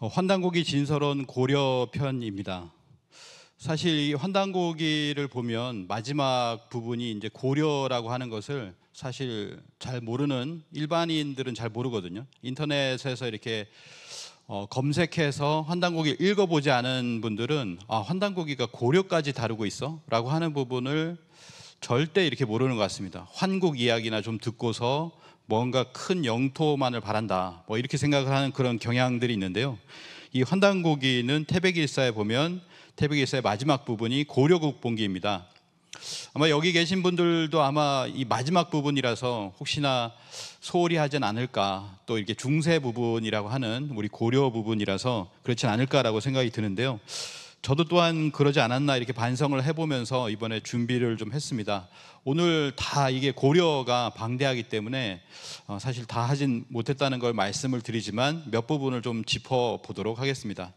어, 환단고기 진설원 고려 편입니다. 사실 이 환단고기를 보면 마지막 부분이 이제 고려라고 하는 것을 사실 잘 모르는 일반인들은 잘 모르거든요. 인터넷에서 이렇게 어, 검색해서 환단고기 읽어보지 않은 분들은 아 환단고기가 고려까지 다루고 있어라고 하는 부분을 절대 이렇게 모르는 것 같습니다. 환국 이야기나 좀 듣고서 뭔가 큰 영토만을 바란다. 뭐 이렇게 생각을 하는 그런 경향들이 있는데요. 이 환단고기는 태백일사에 보면 태백일사의 마지막 부분이 고려국 봉기입니다. 아마 여기 계신 분들도 아마 이 마지막 부분이라서 혹시나 소홀히 하진 않을까 또 이렇게 중세 부분이라고 하는 우리 고려 부분이라서 그렇진 않을까라고 생각이 드는데요. 저도 또한 그러지 않았나 이렇게 반성을 해보면서 이번에 준비를 좀 했습니다. 오늘 다 이게 고려가 방대하기 때문에 어, 사실 다 하진 못했다는 걸 말씀을 드리지만 몇 부분을 좀 짚어보도록 하겠습니다.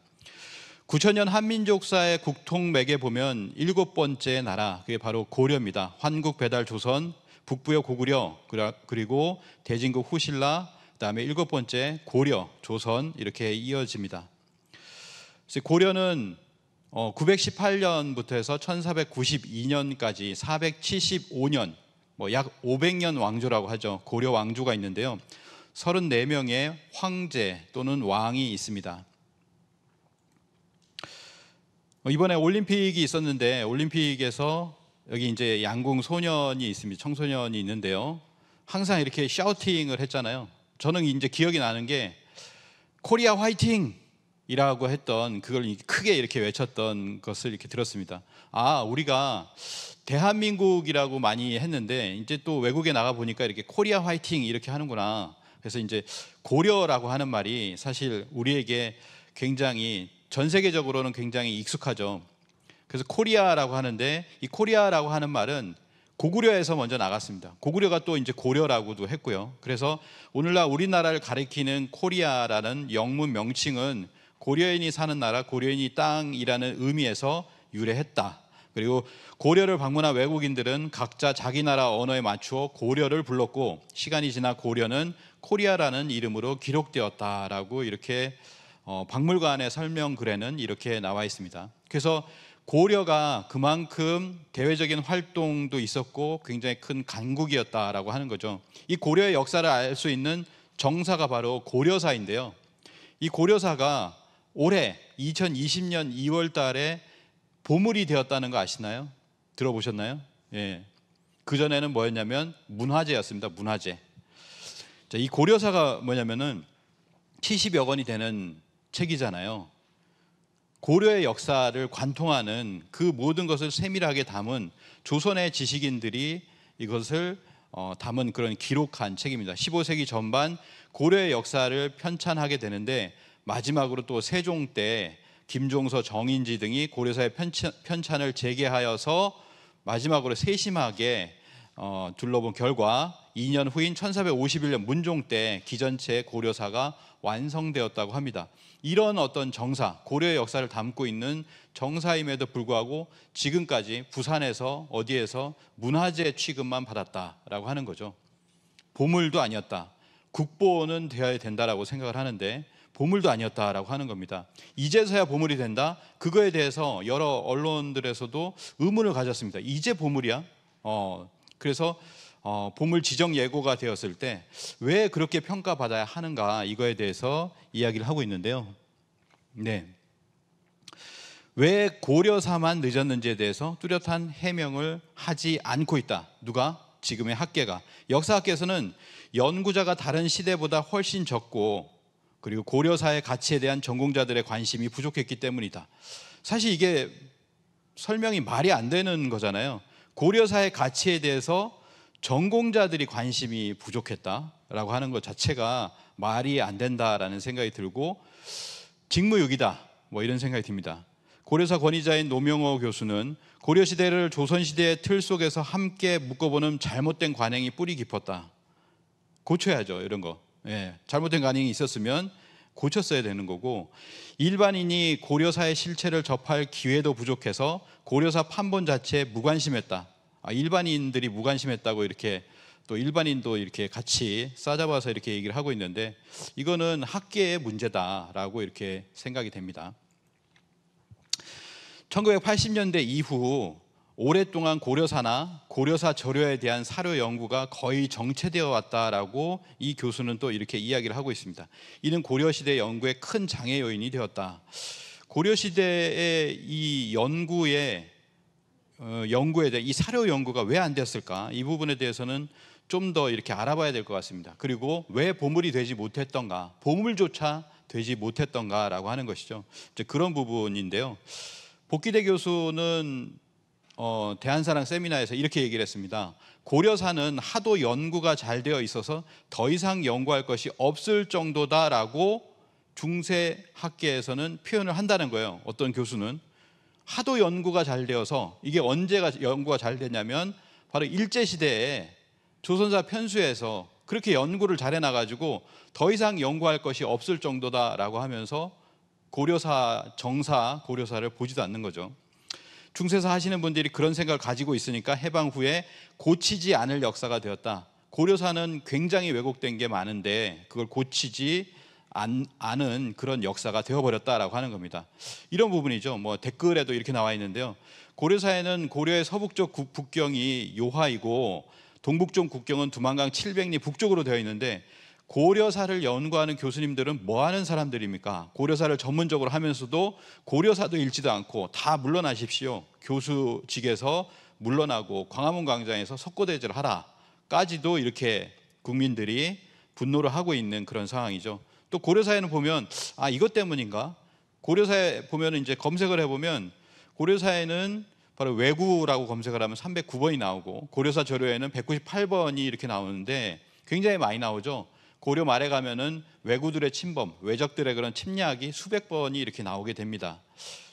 9천년 한민족사의 국통맥에 보면 일곱 번째 나라 그게 바로 고려입니다. 환국 배달 조선, 북부여 고구려 그리고 대진국 후신라 그다음에 일곱 번째 고려 조선 이렇게 이어집니다. 고려는 어, 918년부터 해서 1492년까지 475년 뭐약 500년 왕조라고 하죠. 고려 왕조가 있는데요. 34명의 황제 또는 왕이 있습니다. 어, 이번에 올림픽이 있었는데 올림픽에서 여기 이제 양궁 소년이 있습니다. 청소년이 있는데요. 항상 이렇게 샤우팅을 했잖아요. 저는 이제 기억이 나는 게 코리아 화이팅 이라고 했던 그걸 크게 이렇게 외쳤던 것을 이렇게 들었습니다. 아, 우리가 대한민국이라고 많이 했는데 이제 또 외국에 나가 보니까 이렇게 코리아 화이팅 이렇게 하는구나. 그래서 이제 고려라고 하는 말이 사실 우리에게 굉장히 전 세계적으로는 굉장히 익숙하죠. 그래서 코리아라고 하는데 이 코리아라고 하는 말은 고구려에서 먼저 나갔습니다. 고구려가 또 이제 고려라고도 했고요. 그래서 오늘날 우리나라를 가리키는 코리아라는 영문 명칭은 고려인이 사는 나라, 고려인이 땅이라는 의미에서 유래했다. 그리고 고려를 방문한 외국인들은 각자 자기 나라 언어에 맞추어 고려를 불렀고 시간이 지나 고려는 코리아라는 이름으로 기록되었다라고 이렇게 어, 박물관의 설명글에는 이렇게 나와 있습니다. 그래서 고려가 그만큼 대외적인 활동도 있었고 굉장히 큰 강국이었다라고 하는 거죠. 이 고려의 역사를 알 수 있는 정사가 바로 고려사인데요. 이 고려사가 올해 2020년 2월 달에 보물이 되었다는 거 아시나요? 들어보셨나요? 예. 그전에는 뭐였냐면 문화재였습니다. 문화재. 자, 이 고려사가 뭐냐면은 70여 권이 되는 책이잖아요. 고려의 역사를 관통하는 그 모든 것을 세밀하게 담은 조선의 지식인들이 이것을 어, 담은 그런 기록한 책입니다. 15세기 전반 고려의 역사를 편찬하게 되는데 마지막으로 또 세종 때 김종서, 정인지 등이 고려사의 편찬, 을 재개하여서 마지막으로 세심하게 어, 둘러본 결과 2년 후인 1451년 문종 때 기전체 고려사가 완성되었다고 합니다. 이런 어떤 정사, 고려의 역사를 담고 있는 정사임에도 불구하고 지금까지 부산에서 어디에서 문화재 취급만 받았다라고 하는 거죠. 보물도 아니었다. 국보는 되어야 된다라고 생각을 하는데 보물도 아니었다라고 하는 겁니다. 이제서야 보물이 된다. 그거에 대해서 여러 언론들에서도 의문을 가졌습니다. 이제 보물이야? 어, 그래서 어, 보물 지정 예고가 되었을 때 왜 그렇게 평가받아야 하는가 이거에 대해서 이야기를 하고 있는데요. 네. 왜 고려사만 늦었는지에 대해서 뚜렷한 해명을 하지 않고 있다. 누가? 지금의 학계가. 역사학계에서는 연구자가 다른 시대보다 훨씬 적고 그리고 고려사의 가치에 대한 전공자들의 관심이 부족했기 때문이다. 사실 이게 설명이 말이 안 되는 거잖아요. 고려사의 가치에 대해서 전공자들이 관심이 부족했다라고 하는 것 자체가 말이 안 된다라는 생각이 들고 직무유기다 뭐 이런 생각이 듭니다. 고려사 권위자인 노명호 교수는 고려시대를 조선시대의 틀 속에서 함께 묶어보는 잘못된 관행이 뿌리 깊었다. 고쳐야죠 이런 거. 예, 잘못된 관행이 있었으면 고쳤어야 되는 거고 일반인이 고려사의 실체를 접할 기회도 부족해서 고려사 판본 자체에 무관심했다. 아, 일반인들이 무관심했다고 이렇게 또 일반인도 이렇게 같이 싸잡아서 이렇게 얘기를 하고 있는데 이거는 학계의 문제다라고 이렇게 생각이 됩니다. 1980년대 이후 오랫동안 고려사나 고려사 절효에 대한 사료 연구가 거의 정체되어 왔다라고 이 교수는 또 이렇게 이야기를 하고 있습니다. 이는 고려시대 연구의 큰 장애 요인이 되었다. 고려시대의 이 연구에 어, 연구에 대해 이 사료 연구가 왜 안 됐을까 이 부분에 대해서는 좀 더 이렇게 알아봐야 될 것 같습니다. 그리고 왜 보물이 되지 못했던가 보물조차 되지 못했던가라고 하는 것이죠. 그런 부분인데요. 복귀대 교수는 어, 대한사랑 세미나에서 이렇게 얘기를 했습니다. 고려사는 하도 연구가 잘 되어 있어서 더 이상 연구할 것이 없을 정도다라고 중세 학계에서는 표현을 한다는 거예요. 어떤 교수는 하도 연구가 잘 되어서 이게 언제가 연구가 잘 되냐면 바로 일제 시대에 조선사 편수에서 그렇게 연구를 잘해 나가지고 더 이상 연구할 것이 없을 정도다라고 하면서 고려사 정사 고려사를 보지도 않는 거죠. 중세사 하시는 분들이 그런 생각을 가지고 있으니까 해방 후에 고치지 않을 역사가 되었다. 고려사는 굉장히 왜곡된 게 많은데 그걸 고치지 않은 그런 역사가 되어버렸다라고 하는 겁니다. 이런 부분이죠. 뭐 댓글에도 이렇게 나와 있는데요. 고려사에는 고려의 서북쪽 국, 북경이 요하이고 동북쪽 국경은 두만강 700리 북쪽으로 되어 있는데 고려사를 연구하는 교수님들은 뭐 하는 사람들입니까? 고려사를 전문적으로 하면서도 고려사도 읽지도 않고 다 물러나십시오. 교수직에서 물러나고 광화문 광장에서 석고대죄를 하라까지도 이렇게 국민들이 분노를 하고 있는 그런 상황이죠. 또 고려사에는 보면 아 이것 때문인가? 고려사에 보면 이제 검색을 해보면 고려사에는 바로 외구라고 검색을 하면 309번이 나오고 고려사 저료에는 198번이 이렇게 나오는데 굉장히 많이 나오죠. 고려 말에 가면은 외구들의 침범, 외적들의 그런 침략이 수백 번이 이렇게 나오게 됩니다.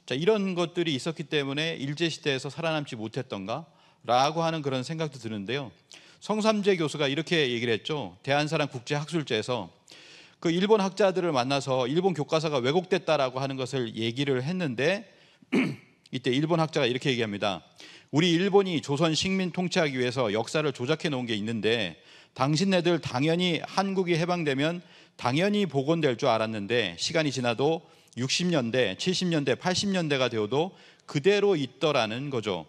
자, 이런 것들이 있었기 때문에 일제 시대에서 살아남지 못했던가라고 하는 그런 생각도 드는데요. 성삼재 교수가 이렇게 얘기를 했죠. 대한사랑 국제학술제에서 그 일본 학자들을 만나서 일본 교과서가 왜곡됐다라고 하는 것을 얘기를 했는데 이때 일본 학자가 이렇게 얘기합니다. 우리 일본이 조선 식민 통치하기 위해서 역사를 조작해 놓은 게 있는데 당신네들 당연히 한국이 해방되면 당연히 복원될 줄 알았는데 시간이 지나도 60년대, 70년대, 80년대가 되어도 그대로 있더라는 거죠.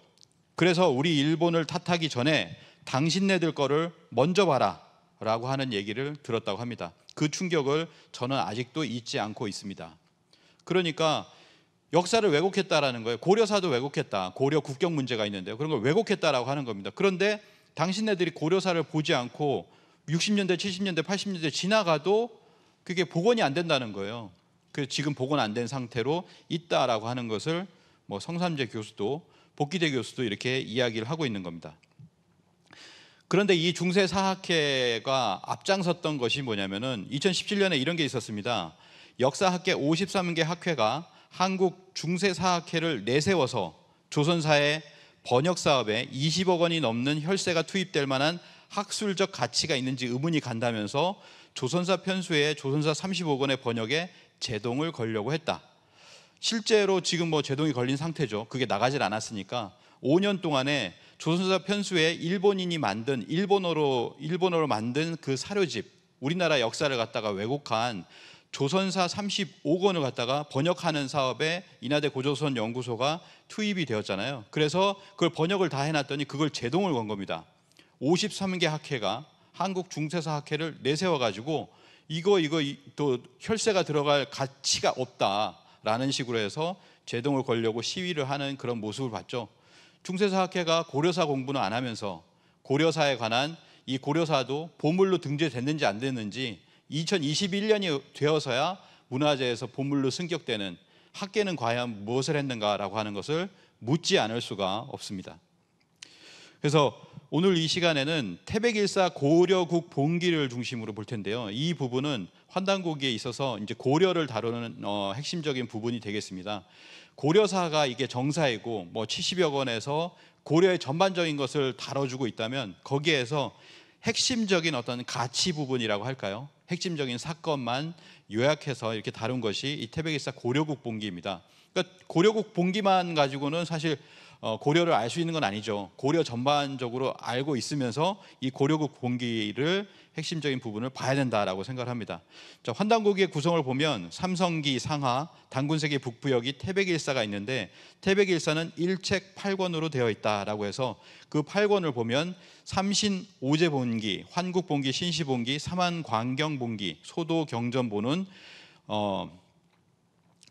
그래서 우리 일본을 탓하기 전에 당신네들 거를 먼저 봐라 라고 하는 얘기를 들었다고 합니다. 그 충격을 저는 아직도 잊지 않고 있습니다. 그러니까 역사를 왜곡했다라는 거예요. 고려사도 왜곡했다. 고려 국경 문제가 있는데요. 그런 걸 왜곡했다라고 하는 겁니다. 그런데 당신네들이 고려사를 보지 않고 60년대, 70년대, 80년대 지나가도 그게 복원이 안 된다는 거예요. 그 지금 복원 안 된 상태로 있다라고 하는 것을 뭐 성삼재 교수도 복기대 교수도 이렇게 이야기를 하고 있는 겁니다. 그런데 이 중세 사학회가 앞장섰던 것이 뭐냐면은 2017년에 이런 게 있었습니다. 역사학계 53개 학회가 한국 중세 사학회를 내세워서 조선사의 번역 사업에 20억 원이 넘는 혈세가 투입될 만한 학술적 가치가 있는지 의문이 간다면서 조선사 편수에 조선사 30억 원의 번역에 제동을 걸려고 했다. 실제로 지금 뭐 제동이 걸린 상태죠. 그게 나가질 않았으니까 5년 동안에 조선사 편수에 일본인이 만든 일본어로 일본어로 만든 그 사료집 우리나라 역사를 갖다가 왜곡한 조선사 3 5권을 갖다가 번역하는 사업에 인하대 고조선 연구소가 투입이 되었잖아요. 그래서 그걸 번역을 다 해놨더니 그걸 제동을 건 겁니다. 53개 학회가 한국 중세사 학회를 내세워 가지고 이거 이거 또 혈세가 들어갈 가치가 없다라는 식으로 해서 제동을 걸려고 시위를 하는 그런 모습을 봤죠. 중세사 학회가 고려사 공부는 안 하면서 고려사에 관한 이 고려사도 보물로 등재됐는지 안 됐는지 2021년이 되어서야 문화재에서 보물로 승격되는 학계는 과연 무엇을 했는가라고 하는 것을 묻지 않을 수가 없습니다. 그래서 오늘 이 시간에는 태백일사 고려국 봉기를 중심으로 볼 텐데요. 이 부분은 환단고기에 있어서 이제 고려를 다루는 어, 핵심적인 부분이 되겠습니다. 고려사가 이게 정사이고 뭐 70여 권에서 고려의 전반적인 것을 다뤄주고 있다면 거기에서 핵심적인 어떤 가치 부분이라고 할까요? 핵심적인 사건만 요약해서 이렇게 다룬 것이 이 태백이사 고려국 봉기입니다. 그러니까 고려국 봉기만 가지고는 사실 어, 고려를 알 수 있는 건 아니죠. 고려 전반적으로 알고 있으면서 이 고려국 봉기를 핵심적인 부분을 봐야 된다라고 생각합니다. 자, 환단고기의 구성을 보면 삼성기 상하, 단군세계 북부역이 태백일사가 있는데 태백일사는 일책 8권으로 되어 있다라고 해서 그 8권을 보면 삼신 오제본기, 환국본기, 신시본기, 삼한광경본기, 소도경전본은 어,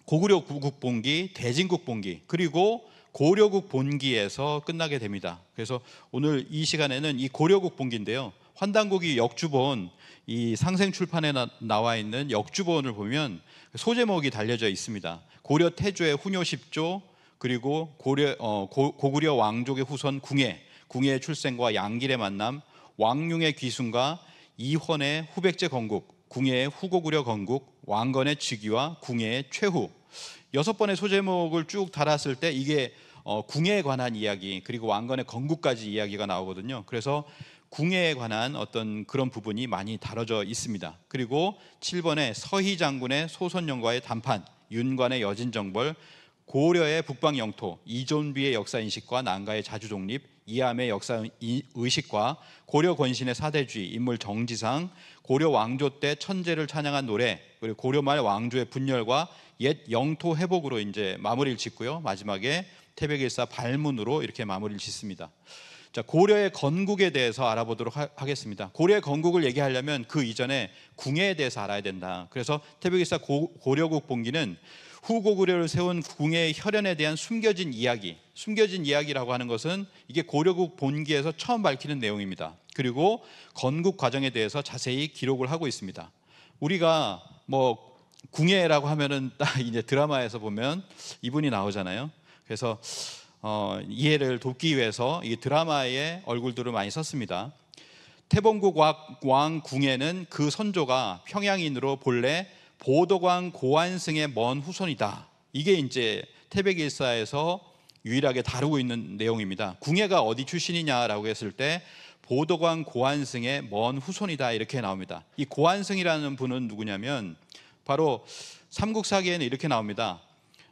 고구려 국본기, 대진국본기 그리고 고려국 본기에서 끝나게 됩니다. 그래서 오늘 이 시간에는 이 고려국 본기인데요. 환단곡이 역주본 이 상생 출판에 나, 와 있는 역주본을 보면 소제목이 달려져 있습니다. 고려 태조의 훈요 10조 그리고 고려 어, 고, 구려 왕족의 후손 궁예 궁예의 출생과 양길의 만남 왕룡의 귀순과 이헌의 후백제 건국 궁예의 후고구려 건국 왕건의 즉위와 궁예의 최후 여섯 번의 소제목을 쭉 달았을 때 이게 어, 궁예에 관한 이야기 그리고 왕건의 건국까지 이야기가 나오거든요. 그래서 궁에 관한 어떤 그런 부분이 많이 다뤄져 있습니다. 그리고 7번에 서희 장군의 소선영과의 단판, 윤관의 여진정벌, 고려의 북방 영토, 이존비의 역사 인식과 난가의 자주 독립, 이암의 역사 의식과 고려 권신의 사대주의, 인물 정지상, 고려 왕조 때 천재를 찬양한 노래, 그리고 고려 말 왕조의 분열과 옛 영토 회복으로 이제 마무리를 짓고요. 마지막에 태백일사 발문으로 이렇게 마무리를 짓습니다. 자, 고려의 건국에 대해서 알아보도록 하, 겠습니다 고려의 건국을 얘기하려면 그 이전에 궁에 대해서 알아야 된다. 그래서 태백이사 고려국 본기는 후고구려를 세운 궁의 혈연에 대한 숨겨진 이야기, 숨겨진 이야기라고 하는 것은 이게 고려국 본기에서 처음 밝히는 내용입니다. 그리고 건국 과정에 대해서 자세히 기록을 하고 있습니다. 우리가 뭐 궁예라고 하면은 딱 이제 드라마에서 보면 이분이 나오잖아요. 그래서 어, 이해를 돕기 위해서 이 드라마의 얼굴들을 많이 썼습니다. 태봉국 왕 궁에는 그 선조가 평양인으로 본래 보도광 고한승의 먼 후손이다. 이게 이제 태백일사에서 유일하게 다루고 있는 내용입니다. 궁예가 어디 출신이냐라고 했을 때 보도광 고한승의 먼 후손이다 이렇게 나옵니다. 이 고한승이라는 분은 누구냐면 바로 삼국사기에는 이렇게 나옵니다.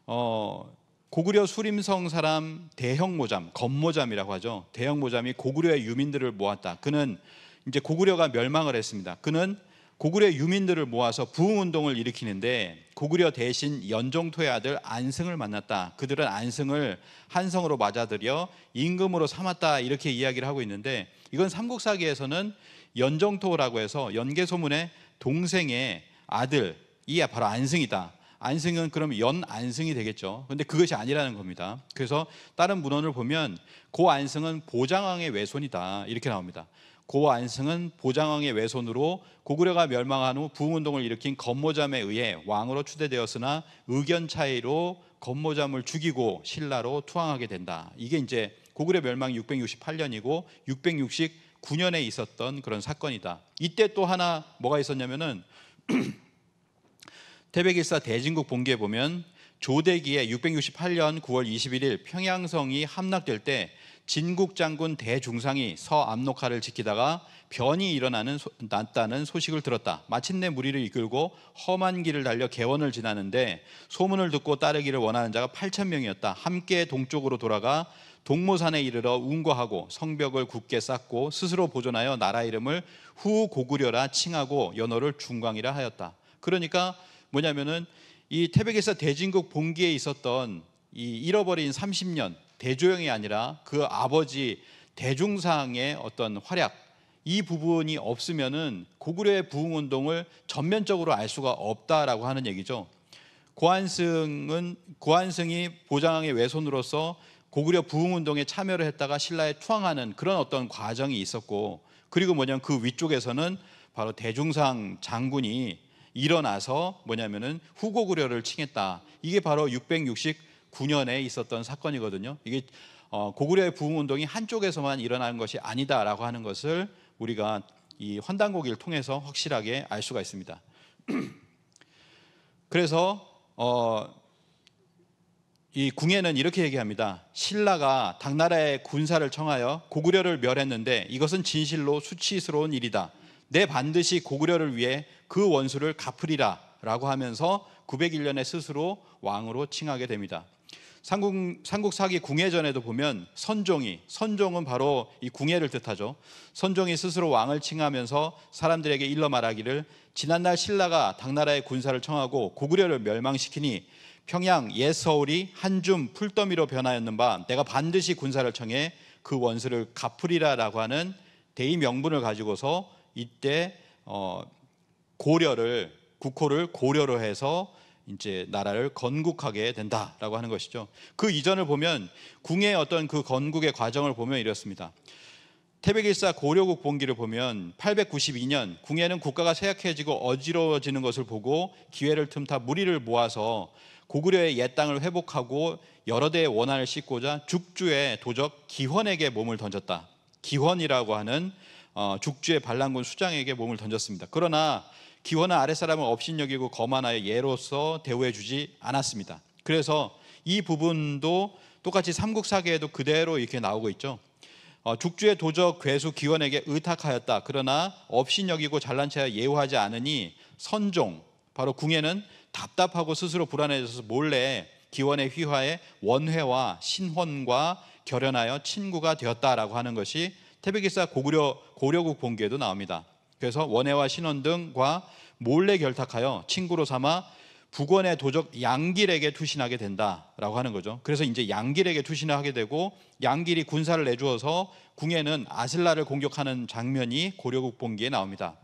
어, 고구려 수림성 사람 대형모잠, 건모잠이라고 하죠. 대형모잠이 고구려의 유민들을 모았다. 그는 이제 고구려가 멸망을 했습니다. 그는 고구려 유민들을 모아서 부흥운동을 일으키는데 고구려 대신 연종토의 아들 안승을 만났다. 그들은 안승을 한성으로 맞아들여 임금으로 삼았다. 이렇게 이야기를 하고 있는데 이건 삼국사기에서는 연정토라고 해서 연개소문의 동생의 아들, 이 바로 안승이다. 안승은 그럼 연 안승이 되겠죠. 근데 그것이 아니라는 겁니다. 그래서 다른 문헌을 보면 고 안승은 보장왕의 외손이다 이렇게 나옵니다. 고 안승은 보장왕의 외손으로 고구려가 멸망한 후 부흥운동을 일으킨 건모잠에 의해 왕으로 추대되었으나 의견 차이로 건모잠을 죽이고 신라로 투항하게 된다. 이게 이제 고구려 멸망 668년이고 669년에 있었던 그런 사건이다. 이때 또 하나 뭐가 있었냐면은 태백일사 대진국 본기에 보면 조대기에 668년 9월 21일 평양성이 함락될 때 진국 장군 대중상이 서압록하를 지키다가 변이 일어나는 소, 났다는 소식을 들었다. 마침내 무리를 이끌고 험한 길을 달려 개원을 지나는데 소문을 듣고 따르기를 원하는 자가 8천 명이었다. 함께 동쪽으로 돌아가 동모산에 이르러 운거하고 성벽을 굳게 쌓고 스스로 보존하여 나라 이름을 후고구려라 칭하고 연호를 중광이라 하였다. 그러니까 뭐냐면은 이 태백에서 대진국 봉기에 있었던 이 잃어버린 30년 대조영이 아니라 그 아버지 대중상의 어떤 활약 이 부분이 없으면은 고구려의 부흥 운동을 전면적으로 알 수가 없다라고 하는 얘기죠. 고한승은 고한승이 보장의 외손으로서 고구려 부흥 운동에 참여를 했다가 신라에 투항하는 그런 어떤 과정이 있었고 그리고 뭐냐면 그 위쪽에서는 바로 대중상 장군이 일어나서 뭐냐면은 후고구려를 칭했다. 이게 바로 669년에 있었던 사건이거든요. 이게 어, 고구려의 부흥 운동이 한쪽에서만 일어나 것이 아니다라고 하는 것을 우리가 이 환단고기를 통해서 확실하게 알 수가 있습니다. 그래서 어, 이 궁예는 이렇게 얘기합니다. 신라가 당나라의 군사를 청하여 고구려를 멸했는데 이것은 진실로 수치스러운 일이다. 내 반드시 고구려를 위해 그 원수를 갚으리라라고 하면서 901년에 스스로 왕으로 칭하게 됩니다. 삼국, 삼국사기 궁예전에도 보면 선종이 선종은 바로 이 궁예를 뜻하죠. 선종이 스스로 왕을 칭하면서 사람들에게 일러 말하기를 지난날 신라가 당나라의 군사를 청하고 고구려를 멸망시키니 평양 옛 서울이 한줌 풀더미로 변하였는 바 내가 반드시 군사를 청해 그 원수를 갚으리라라고 하는 대의 명분을 가지고서 이때 어, 고려를 국호를 고려로 해서 이제 나라를 건국하게 된다라고 하는 것이죠. 그 이전을 보면 궁의 어떤 그 건국의 과정을 보면 이렇습니다. 태백일사 고려국 본기를 보면 892년 궁에는 국가가 쇠약해지고 어지러워지는 것을 보고 기회를 틈타 무리를 모아서 고구려의 옛 땅을 회복하고 여러 대의 원한을 씻고자 죽주의 도적 기헌에게 몸을 던졌다. 기헌이라고 하는 어, 죽주의 반란군 수장에게 몸을 던졌습니다. 그러나 기원하 아래 사람을 업신여기고 거만하여 예로서 대우해 주지 않았습니다. 그래서 이 부분도 똑같이 삼국사기에도 그대로 이렇게 나오고 있죠. 어, 죽주의 도적 괴수 기원에게 의탁하였다. 그러나 업신여기고 잘난 체하여 예우하지 않으니 선종 바로 궁에는 답답하고 스스로 불안해져서 몰래 기원의 휘하에 원회와 신혼과 결연하여 친구가 되었다라고 하는 것이 태백이사 고구려 고려국 본계도 나옵니다. 그래서 원해와 신원 등과 몰래 결탁하여 친구로 삼아 북원의 도적 양길에게 투신하게 된다라고 하는 거죠. 그래서 이제 양길에게 투신을 하게 되고 양길이 군사를 내주어서 궁에는 아슬라를 공격하는 장면이 고려국 본기에 나옵니다.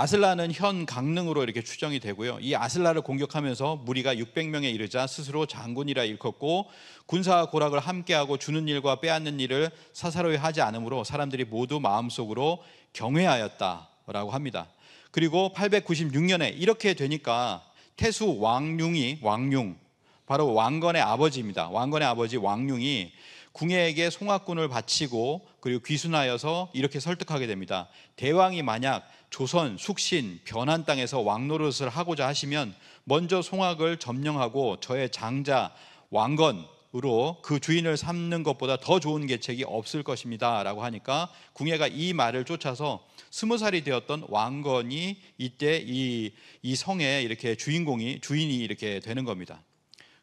아슬라는 현 강릉으로 이렇게 추정이 되고요. 이 아슬라를 공격하면서 무리가 600명에 이르자 스스로 장군이라 일컫고 군사와 고락을 함께하고 주는 일과 빼앗는 일을 사사로이 하지 않으므로 사람들이 모두 마음속으로 경외하였다라고 합니다. 그리고 896년에 이렇게 되니까 태수 왕룡이 왕룡 바로 왕건의 아버지입니다. 왕건의 아버지 왕룡이 궁예에게 송악군을 바치고 그리고 귀순하여서 이렇게 설득하게 됩니다. 대왕이 만약 조선, 숙신, 변한 땅에서 왕노릇을 하고자 하시면 먼저 송악을 점령하고 저의 장자, 왕건으로 그 주인을 삼는 것보다 더 좋은 계책이 없을 것입니다. 라고 하니까 궁예가 이 말을 쫓아서 스무 살이 되었던 왕건이 이때 이, 이 성에 이렇게 주인공이, 주인이 이렇게 되는 겁니다.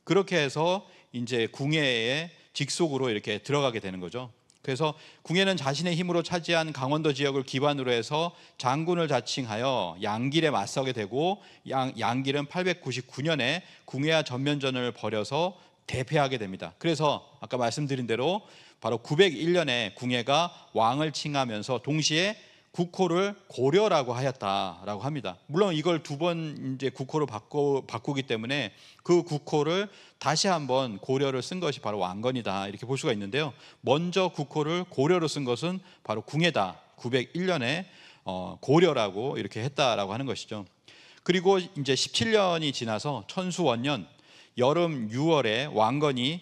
그렇게 해서 이제 궁예의 직속으로 이렇게 들어가게 되는 거죠. 그래서 궁예는 자신의 힘으로 차지한 강원도 지역을 기반으로 해서 장군을 자칭하여 양길에 맞서게 되고 양, 양길은 899년에 궁예와 전면전을 벌여서 대패하게 됩니다. 그래서 아까 말씀드린 대로 바로 901년에 궁예가 왕을 칭하면서 동시에 국호를 고려라고 하였다라고 합니다. 물론 이걸 두 번 이제 국호로 바꾸, 바꾸기 때문에 그 국호를 다시 한번 고려를 쓴 것이 바로 왕건이다 이렇게 볼 수가 있는데요. 먼저 국호를 고려로 쓴 것은 바로 궁예다. 901년에 어, 고려라고 이렇게 했다라고 하는 것이죠. 그리고 이제 17년이 지나서 천수원년 여름 6월에 왕건이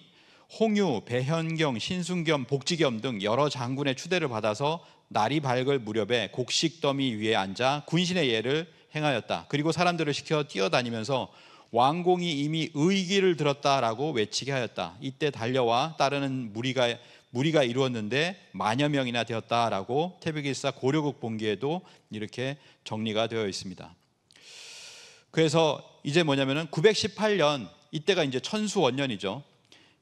홍유, 배현경, 신순겸, 복지겸 등 여러 장군의 추대를 받아서 날이 밝을 무렵에 곡식 더미 위에 앉아 군신의 예를 행하였다. 그리고 사람들을 시켜 뛰어다니면서 왕공이 이미 의기를 들었다라고 외치게 하였다. 이때 달려와 따르는 무리가 무리가 이루었는데 만여 명이나 되었다라고 태백일사 고려국 본기에도 이렇게 정리가 되어 있습니다. 그래서 이제 뭐냐면은 918년 이때가 이제 천수원년이죠.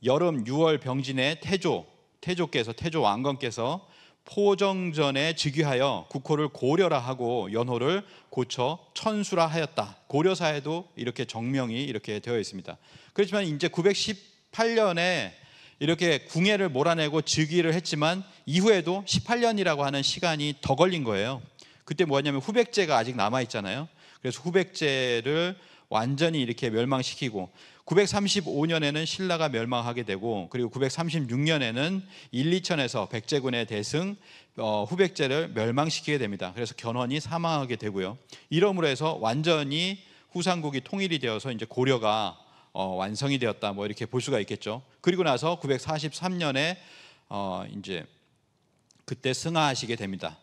여름 6월 병진의 태조 태조께서 태조 왕건께서 포정전에 즉위하여 국호를 고려라 하고 연호를 고쳐 천수라 하였다. 고려사에도 이렇게 정명이 이렇게 되어 있습니다. 그렇지만 이제 918년에 이렇게 궁예를 몰아내고 즉위를 했지만 이후에도 18년이라고 하는 시간이 더 걸린 거예요. 그때 뭐냐면 후백제가 아직 남아 있잖아요. 그래서 후백제를 완전히 이렇게 멸망시키고 935년에는 신라가 멸망하게 되고 그리고 936년에는 일리천에서 백제군의 대승 어, 후백제를 멸망시키게 됩니다. 그래서 견훤이 사망하게 되고요. 이러므로 해서 완전히 후삼국이 통일이 되어서 이제 고려가 어, 완성이 되었다 뭐 이렇게 볼 수가 있겠죠. 그리고 나서 943년에 어, 이제 그때 승하하시게 됩니다.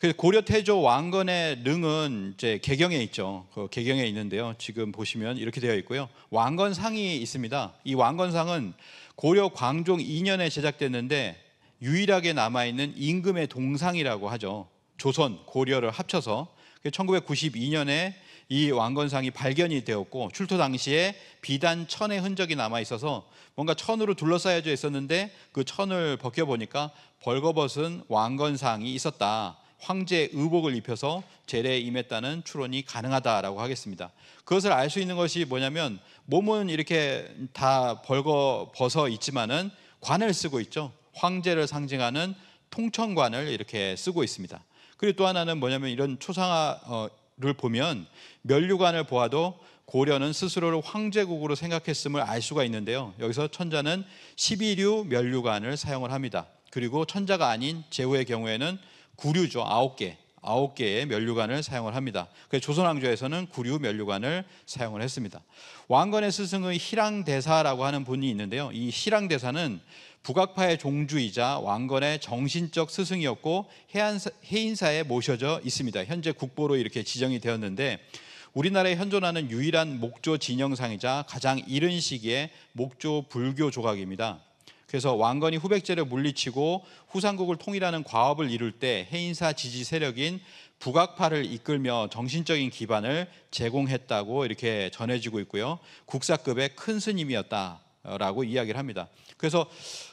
그 고려 태조 왕건의 능은 이제 개경에 있죠. 그 개경에 있는데요. 지금 보시면 이렇게 되어 있고요. 왕건상이 있습니다. 이 왕건상은 고려 광종 2년에 제작됐는데 유일하게 남아 있는 임금의 동상이라고 하죠. 조선 고려를 합쳐서 1992년에 이 왕건상이 발견이 되었고 출토 당시에 비단 천의 흔적이 남아 있어서 뭔가 천으로 둘러싸여져 있었는데 그 천을 벗겨 보니까 벌거벗은 왕건상이 있었다. 황제 의복을 입혀서 재례에 임했다는 추론이 가능하다라고 하겠습니다. 그것을 알 수 있는 것이 뭐냐면 몸은 이렇게 다 벌거 벗어 있지만은 관을 쓰고 있죠. 황제를 상징하는 통천관을 이렇게 쓰고 있습니다. 그리고 또 하나는 뭐냐면 이런 초상화를 보면 면류관을 보아도 고려는 스스로를 황제국으로 생각했음을 알 수가 있는데요. 여기서 천자는 12류 면류관을 사용을 합니다. 그리고 천자가 아닌 제후의 경우에는 구류죠. 아홉 개. 아홉 개의 면류관을 사용을 합니다. 그래서 조선왕조에서는 구류 면류관을 사용을 했습니다. 왕건의 스승의 희랑대사라고 하는 분이 있는데요. 이 희랑대사는 북악파의 종주이자 왕건의 정신적 스승이었고 해안사, 해인사에 모셔져 있습니다. 현재 국보로 이렇게 지정이 되었는데 우리나라에 현존하는 유일한 목조 진영상이자 가장 이른 시기의 목조 불교 조각입니다. 그래서 왕건이 후백제를 물리치고 후삼국을 통일하는 과업을 이룰 때 해인사 지지 세력인 북악파를 이끌며 정신적인 기반을 제공했다고 이렇게 전해지고 있고요. 국사급의 큰 스님이었다라고 이야기를 합니다. 그래서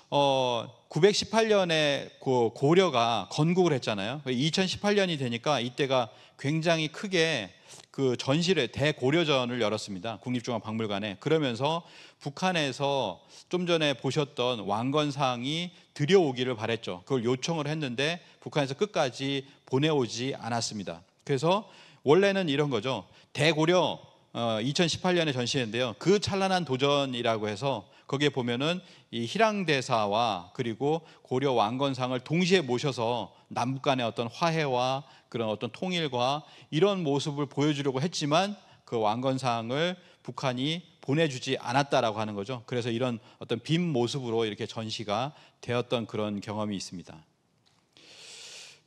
어, 918년에 고려가 건국을 했잖아요. 2018년이 되니까 이때가 굉장히 크게 그 전시를 대고려전을 열었습니다. 국립중앙박물관에. 그러면서 북한에서 좀 전에 보셨던 왕건상이 들여오기를 바랬죠. 그걸 요청을 했는데 북한에서 끝까지 보내오지 않았습니다. 그래서 원래는 이런 거죠. 대고려 2018년에 어, 전시했는데요. 그 찬란한 도전이라고 해서 거기에 보면은 이 희랑 대사와 그리고 고려 왕건상을 동시에 모셔서 남북 간의 어떤 화해와 그런 어떤 통일과 이런 모습을 보여주려고 했지만 그 왕건상을 북한이 보내주지 않았다라고 하는 거죠. 그래서 이런 어떤 빈 모습으로 이렇게 전시가 되었던 그런 경험이 있습니다.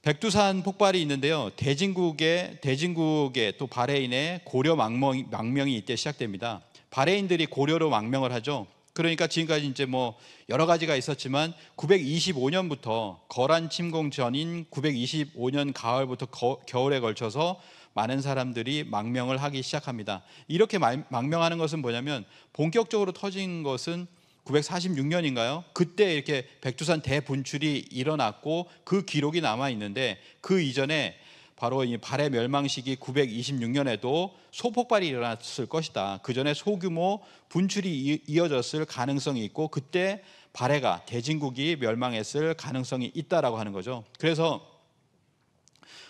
백두산 폭발이 있는데요. 대진국의 대진국의 또 바레인의 고려 망명, 망명이 이때 시작됩니다. 바레인들이 고려로 망명을 하죠. 그러니까 지금까지 이제 뭐 여러 가지가 있었지만 925년부터 거란 침공 전인 925년 가을부터 거, 겨울에 걸쳐서 많은 사람들이 망명을 하기 시작합니다. 이렇게 망명하는 것은 뭐냐면 본격적으로 터진 것은 946년인가요? 그때 이렇게 백두산 대분출이 일어났고 그 기록이 남아 있는데 그 이전에 바로 이발해 멸망 시기 926년에도 소폭발이 일어났을 것이다. 그 전에 소규모 분출이 이어졌을 가능성이 있고 그때 발해가 대진국이 멸망했을 가능성이 있다라고 하는 거죠. 그래서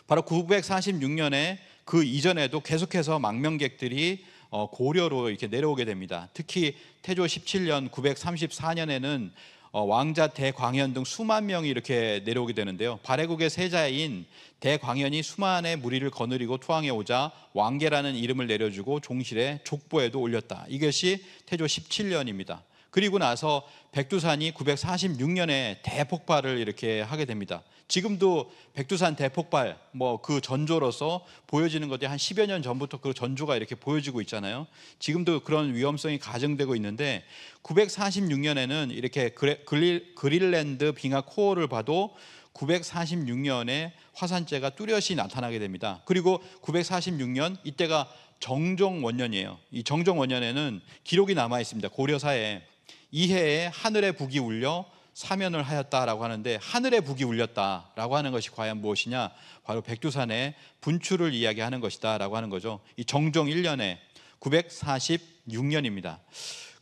바로 946년에 그 이전에도 계속해서 망명객들이 어, 고려로 이렇게 내려오게 됩니다. 특히 태조 17년 934년에는 어, 왕자 대광현 등 수만 명이 이렇게 내려오게 되는데요. 바레국의 세자인 대광현이 수만의 무리를 거느리고 투항해 오자 왕계라는 이름을 내려주고 종실의 족보에도 올렸다. 이것이 태조 17년입니다. 그리고 나서 백두산이 946년에 대폭발을 이렇게 하게 됩니다. 지금도 백두산 대폭발 뭐 그 전조로서 보여지는 것이 들한 10여 년 전부터 그 전조가 이렇게 보여지고 있잖아요. 지금도 그런 위험성이 가정되고 있는데 946년에는 이렇게 그릴, 그릴랜드 빙하 코어를 봐도 946년에 화산재가 뚜렷이 나타나게 됩니다. 그리고 946년 이때가 정종 원년이에요. 이 정종 원년에는 기록이 남아 있습니다. 고려사에 이해에 하늘의 북이 울려 사면을 하였다라고 하는데 하늘의 북이 울렸다라고 하는 것이 과연 무엇이냐? 바로 백두산의 분출을 이야기하는 것이다라고 하는 거죠. 이 정종 1년에 946년입니다.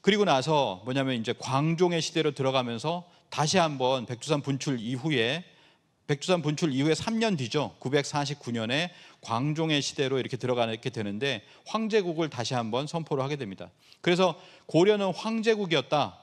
그리고 나서 뭐냐면 이제 광종의 시대로 들어가면서 다시 한번 백두산 분출 이후에 백두산 분출 이후에 3년 뒤죠. 949년에 광종의 시대로 이렇게 들어가게 되는데 황제국을 다시 한번 선포를 하게 됩니다. 그래서 고려는 황제국이었다.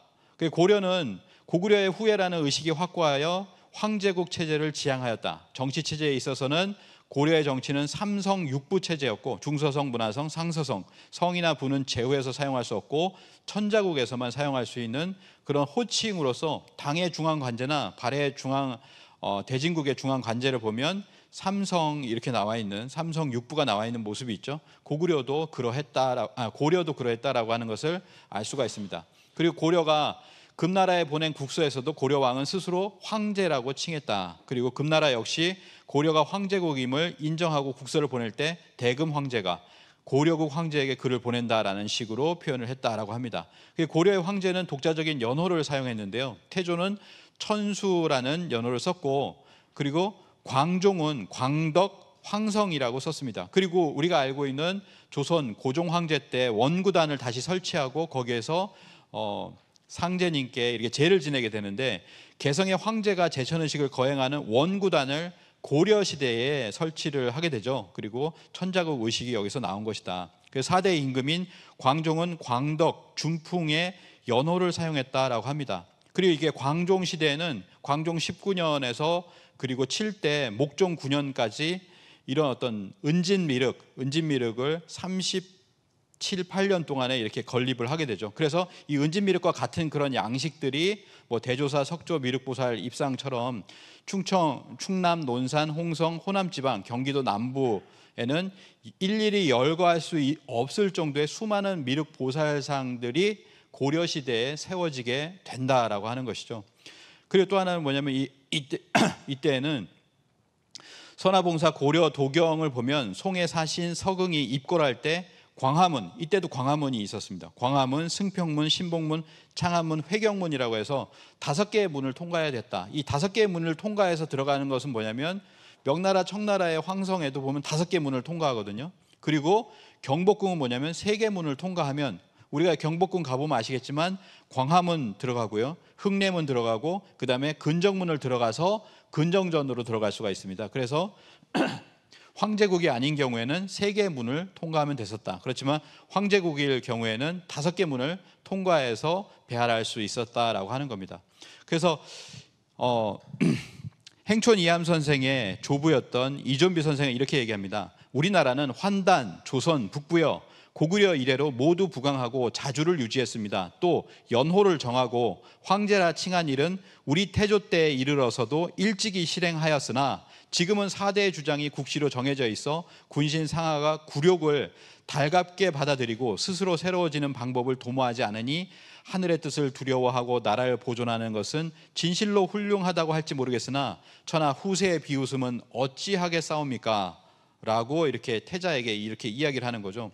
고려는 고구려의 후예라는 의식이 확고하여 황제국 체제를 지향하였다. 정치 체제에 있어서는 고려의 정치는 삼성 육부 체제였고 중서성, 문화성, 상서성, 성이나 부는 제후에서 사용할 수 없고 천자국에서만 사용할 수 있는 그런 호칭으로서 당의 중앙 관제나 발의 해 중앙 어, 대진국의 중앙 관제를 보면 삼성 이렇게 나와 있는 삼성 육부가 나와 있는 모습이 있죠. 고구려도 그러했다, 아, 고려도 그러했다라고 하는 것을 알 수가 있습니다. 그리고 고려가 금나라에 보낸 국서에서도 고려 왕은 스스로 황제라고 칭했다. 그리고 금나라 역시 고려가 황제국임을 인정하고 국서를 보낼 때 대금 황제가 고려국 황제에게 글을 보낸다라는 식으로 표현을 했다라고 합니다. 고려의 황제는 독자적인 연호를 사용했는데요. 태조는 천수라는 연호를 썼고 그리고 광종은 광덕 황성이라고 썼습니다. 그리고 우리가 알고 있는 조선 고종 황제 때 원구단을 다시 설치하고 거기에서 어, 상제님께 이렇게 제를 지내게 되는데 개성의 황제가 제천의식을 거행하는 원구단을 고려 시대에 설치를 하게 되죠. 그리고 천자국 의식이 여기서 나온 것이다. 그 4대 임금인 광종은 광덕, 중풍의 연호를 사용했다라고 합니다. 그리고 이게 광종 시대에는 광종 19년에서 그리고 7대 목종 9년까지 이런 어떤 은진 미륵, 은진 미륵을 30 7, 8년 동안에 이렇게 건립을 하게 되죠. 그래서 이 은진 미륵과 같은 그런 양식들이 뭐 대조사, 석조, 미륵보살, 입상처럼 충청, 충남, 논산, 홍성, 호남 지방, 경기도 남부에는 일일이 열거할 수 없을 정도의 수많은 미륵보살상들이 고려 시대에 세워지게 된다라고 하는 것이죠. 그리고 또 하나는 뭐냐면 이, 이때 이때에는 선화봉사 고려 도경을 보면 송해 사신 서긍이 입궐할 때 광화문 이때도 광화문이 있었습니다. 광화문, 승평문, 신봉문, 창화문, 회경문이라고 해서 다섯 개의 문을 통과해야 됐다. 이 다섯 개의 문을 통과해서 들어가는 것은 뭐냐면 명나라 청나라의 황성에도 보면 다섯 개 문을 통과하거든요. 그리고 경복궁은 뭐냐면 세 개 문을 통과하면 우리가 경복궁 가보면 아시겠지만 광화문 들어가고요. 흑내문 들어가고 그다음에 근정문을 들어가서 근정전으로 들어갈 수가 있습니다. 그래서 황제국이 아닌 경우에는 세 개 문을 통과하면 됐었다. 그렇지만 황제국일 경우에는 다섯 개 문을 통과해서 배할할 수 있었다라고 하는 겁니다. 그래서 어, 행촌 이암 선생의 조부였던 이존비 선생이 이렇게 얘기합니다. 우리나라는 환단, 조선, 북부여 고구려 이래로 모두 부강하고 자주를 유지했습니다. 또 연호를 정하고 황제라 칭한 일은 우리 태조 때에 이르러서도 일찍이 실행하였으나 지금은 사대의 주장이 국시로 정해져 있어 군신 상하가 굴욕을 달갑게 받아들이고 스스로 새로워지는 방법을 도모하지 않으니 하늘의 뜻을 두려워하고 나라를 보존하는 것은 진실로 훌륭하다고 할지 모르겠으나 천하 후세의 비웃음은 어찌하게 싸웁니까? 라고 이렇게 태자에게 이렇게 이야기를 하는 거죠.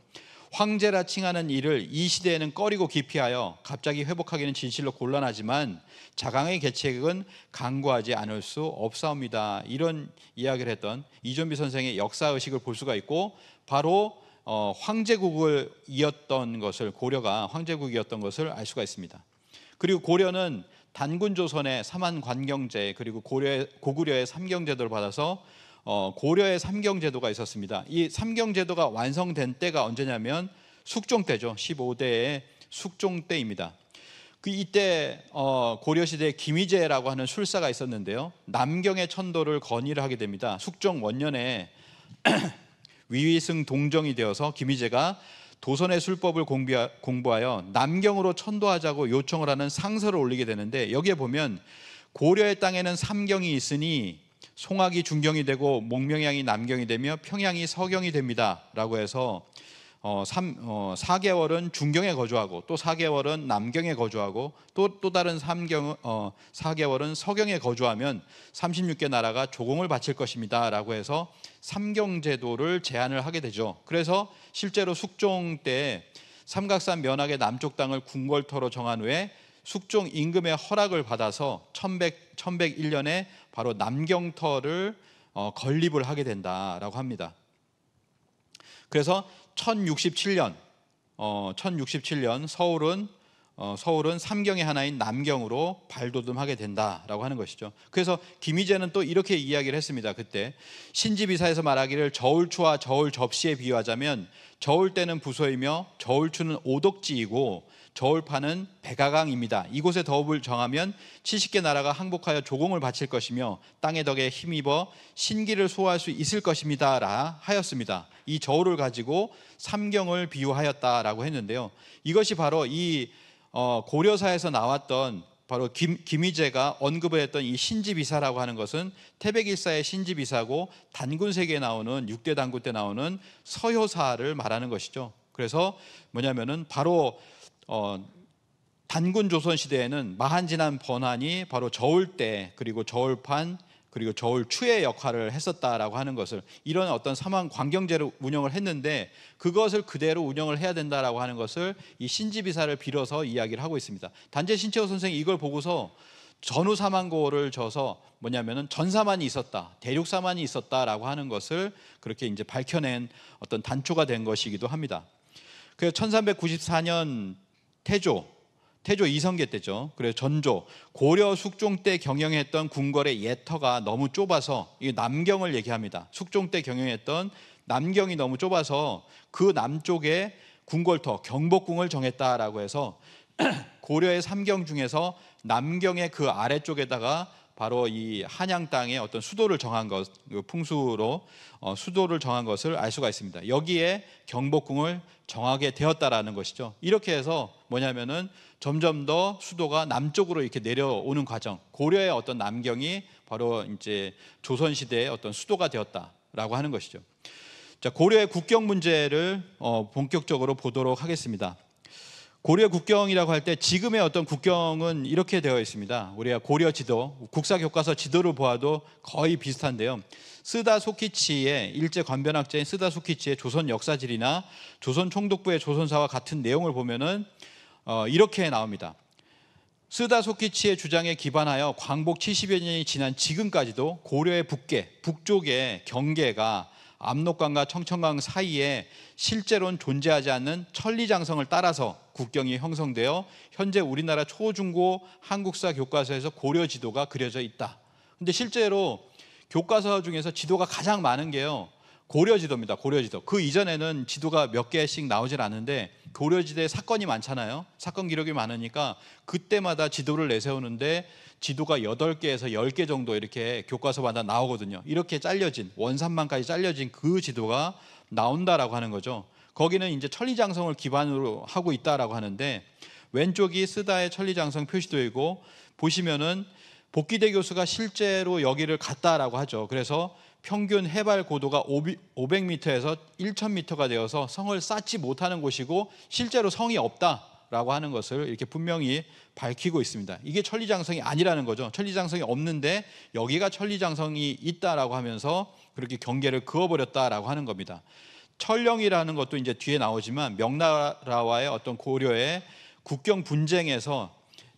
황제라 칭하는 일을 이 시대에는 꺼리고 기피하여 갑자기 회복하기는 진실로 곤란하지만 자강의 계책은 강구하지 않을 수 없사옵니다. 이런 이야기를 했던 이존비 선생의 역사 의식을 볼 수가 있고 바로 어, 황제국을 이었던 것을 고려가 황제국이었던 것을 알 수가 있습니다. 그리고 고려는 단군 조선의 삼한 관경제 그리고 고려의 고구려의 삼경제도를 받아서 어, 고려의 삼경제도가 있었습니다. 이 삼경제도가 완성된 때가 언제냐면 숙종 때죠. 15대의 숙종 때입니다. 그 이때 어, 고려 시대 김희재라고 하는 술사가 있었는데요. 남경의 천도를 건의를 하게 됩니다. 숙종 원년에 위위승 동정이 되어서 김희재가 도선의 술법을 공부하여 남경으로 천도하자고 요청을 하는 상서를 올리게 되는데 여기에 보면 고려의 땅에는 삼경이 있으니 송악이 중경이 되고 목명양이 남경이 되며 평양이 서경이 됩니다라고 해서 어, 3, 어, 4개월은 중경에 거주하고 또 4개월은 남경에 거주하고 또, 또 다른 3경, 어, 4개월은 서경에 거주하면 36개 나라가 조공을 바칠 것입니다 라고 해서 삼경 제도를 제안을 하게 되죠 그래서 실제로 숙종 때 삼각산 면학의 남쪽 땅을 궁궐터로 정한 후에 숙종 임금의 허락을 받아서 1100, 1 1 0 1 바로 남경터를 어, 건립을 하게 된다라고 합니다. 그래서 1067년, 1067년 어, 서울은 어, 서울은 삼경의 하나인 남경으로 발돋움하게 된다라고 하는 것이죠. 그래서 김희재는 또 이렇게 이야기를 했습니다. 그때 신집이사에서 말하기를 저울추와 저울 접시에 비유하자면 저울 때는 부소이며 저울추는 오덕지이고 저울파는 백아강입니다. 이곳의 더업을 정하면 70개 나라가 항복하여 조공을 바칠 것이며 땅의 덕에 힘입어 신기를 소화할 수 있을 것입니다. 라 하였습니다. 이 저울을 가지고 삼경을 비유하였다라고 했는데요. 이것이 바로 이 어, 고려사에서 나왔던 바로 김, 김희재가 언급을 했던 이 신지비사라고 하는 것은 태백일사의 신지비사고 단군세계에 나오는 6대 단군 때 나오는 서효사를 말하는 것이죠. 그래서 뭐냐면은 바로 어, 단군 조선 시대에는 마한진한 번안이 바로 저울대 그리고 저울판 그리고 저울추의 역할을 했었다라고 하는 것을 이런 어떤 사망 관경제로 운영을 했는데 그것을 그대로 운영을 해야 된다라고 하는 것을 이 신지비사를 빌어서 이야기를 하고 있습니다. 단재 신채호 선생이 이걸 보고서 전후 사만고를 줘서 뭐냐면은 전사만이 있었다, 대륙사만이 있었다라고 하는 것을 그렇게 이제 밝혀낸 어떤 단초가 된 것이기도 합니다. 그 1394년 태조, 태조 이성계 때죠. 그래 전조 고려 숙종 때 경영했던 궁궐의 예터가 너무 좁아서 이 남경을 얘기합니다. 숙종 때 경영했던 남경이 너무 좁아서 그 남쪽에 궁궐터 경복궁을 정했다라고 해서 고려의 삼경 중에서 남경의 그 아래쪽에다가 바로 이 한양 땅의 어떤 수도를 정한 것 그 풍수로 어, 수도를 정한 것을 알 수가 있습니다. 여기에 경복궁을 정하게 되었다라는 것이죠. 이렇게 해서 뭐냐면은 점점 더 수도가 남쪽으로 이렇게 내려오는 과정, 고려의 어떤 남경이 바로 이제 조선 시대의 어떤 수도가 되었다라고 하는 것이죠. 자, 고려의 국경 문제를 어, 본격적으로 보도록 하겠습니다. 고려 국경이라고 할 때 지금의 어떤 국경은 이렇게 되어 있습니다. 우리가 고려 지도, 국사 교과서 지도를 보아도 거의 비슷한데요. 쓰다 소키치의 일제 관변학자인 쓰다 소키치의 조선 역사질이나 조선 총독부의 조선사와 같은 내용을 보면은 어, 이렇게 나옵니다. 쓰다 소키치의 주장에 기반하여 광복 70여 년이 지난 지금까지도 고려의 북계, 북쪽의 경계가 압록강과 청천강 사이에 실제로는 존재하지 않는 천리장성을 따라서 국경이 형성되어 현재 우리나라 초중고 한국사 교과서에서 고려 지도가 그려져 있다. 근데 실제로 교과서 중에서 지도가 가장 많은 게요. 고려지도입니다. 고려지도. 그 이전에는 지도가 몇 개씩 나오질 않는데 고려지대 사건이 많잖아요. 사건 기록이 많으니까 그때마다 지도를 내세우는데 지도가 8개에서 10개 정도 이렇게 교과서마다 나오거든요. 이렇게 잘려진 원산만까지 잘려진 그 지도가 나온다라고 하는 거죠. 거기는 이제 천리장성을 기반으로 하고 있다라고 하는데 왼쪽이 쓰다의 천리장성 표시도이고 보시면은 복귀대 교수가 실제로 여기를 갔다라고 하죠. 그래서 평균 해발 고도가 500m에서 1000m가 되어서 성을 쌓지 못하는 곳이고 실제로 성이 없다라고 하는 것을 이렇게 분명히 밝히고 있습니다. 이게 천리장성이 아니라는 거죠. 천리장성이 없는데 여기가 천리장성이 있다라고 하면서 그렇게 경계를 그어버렸다라고 하는 겁니다. 천령이라는 것도 이제 뒤에 나오지만 명나라와의 어떤 고려의 국경 분쟁에서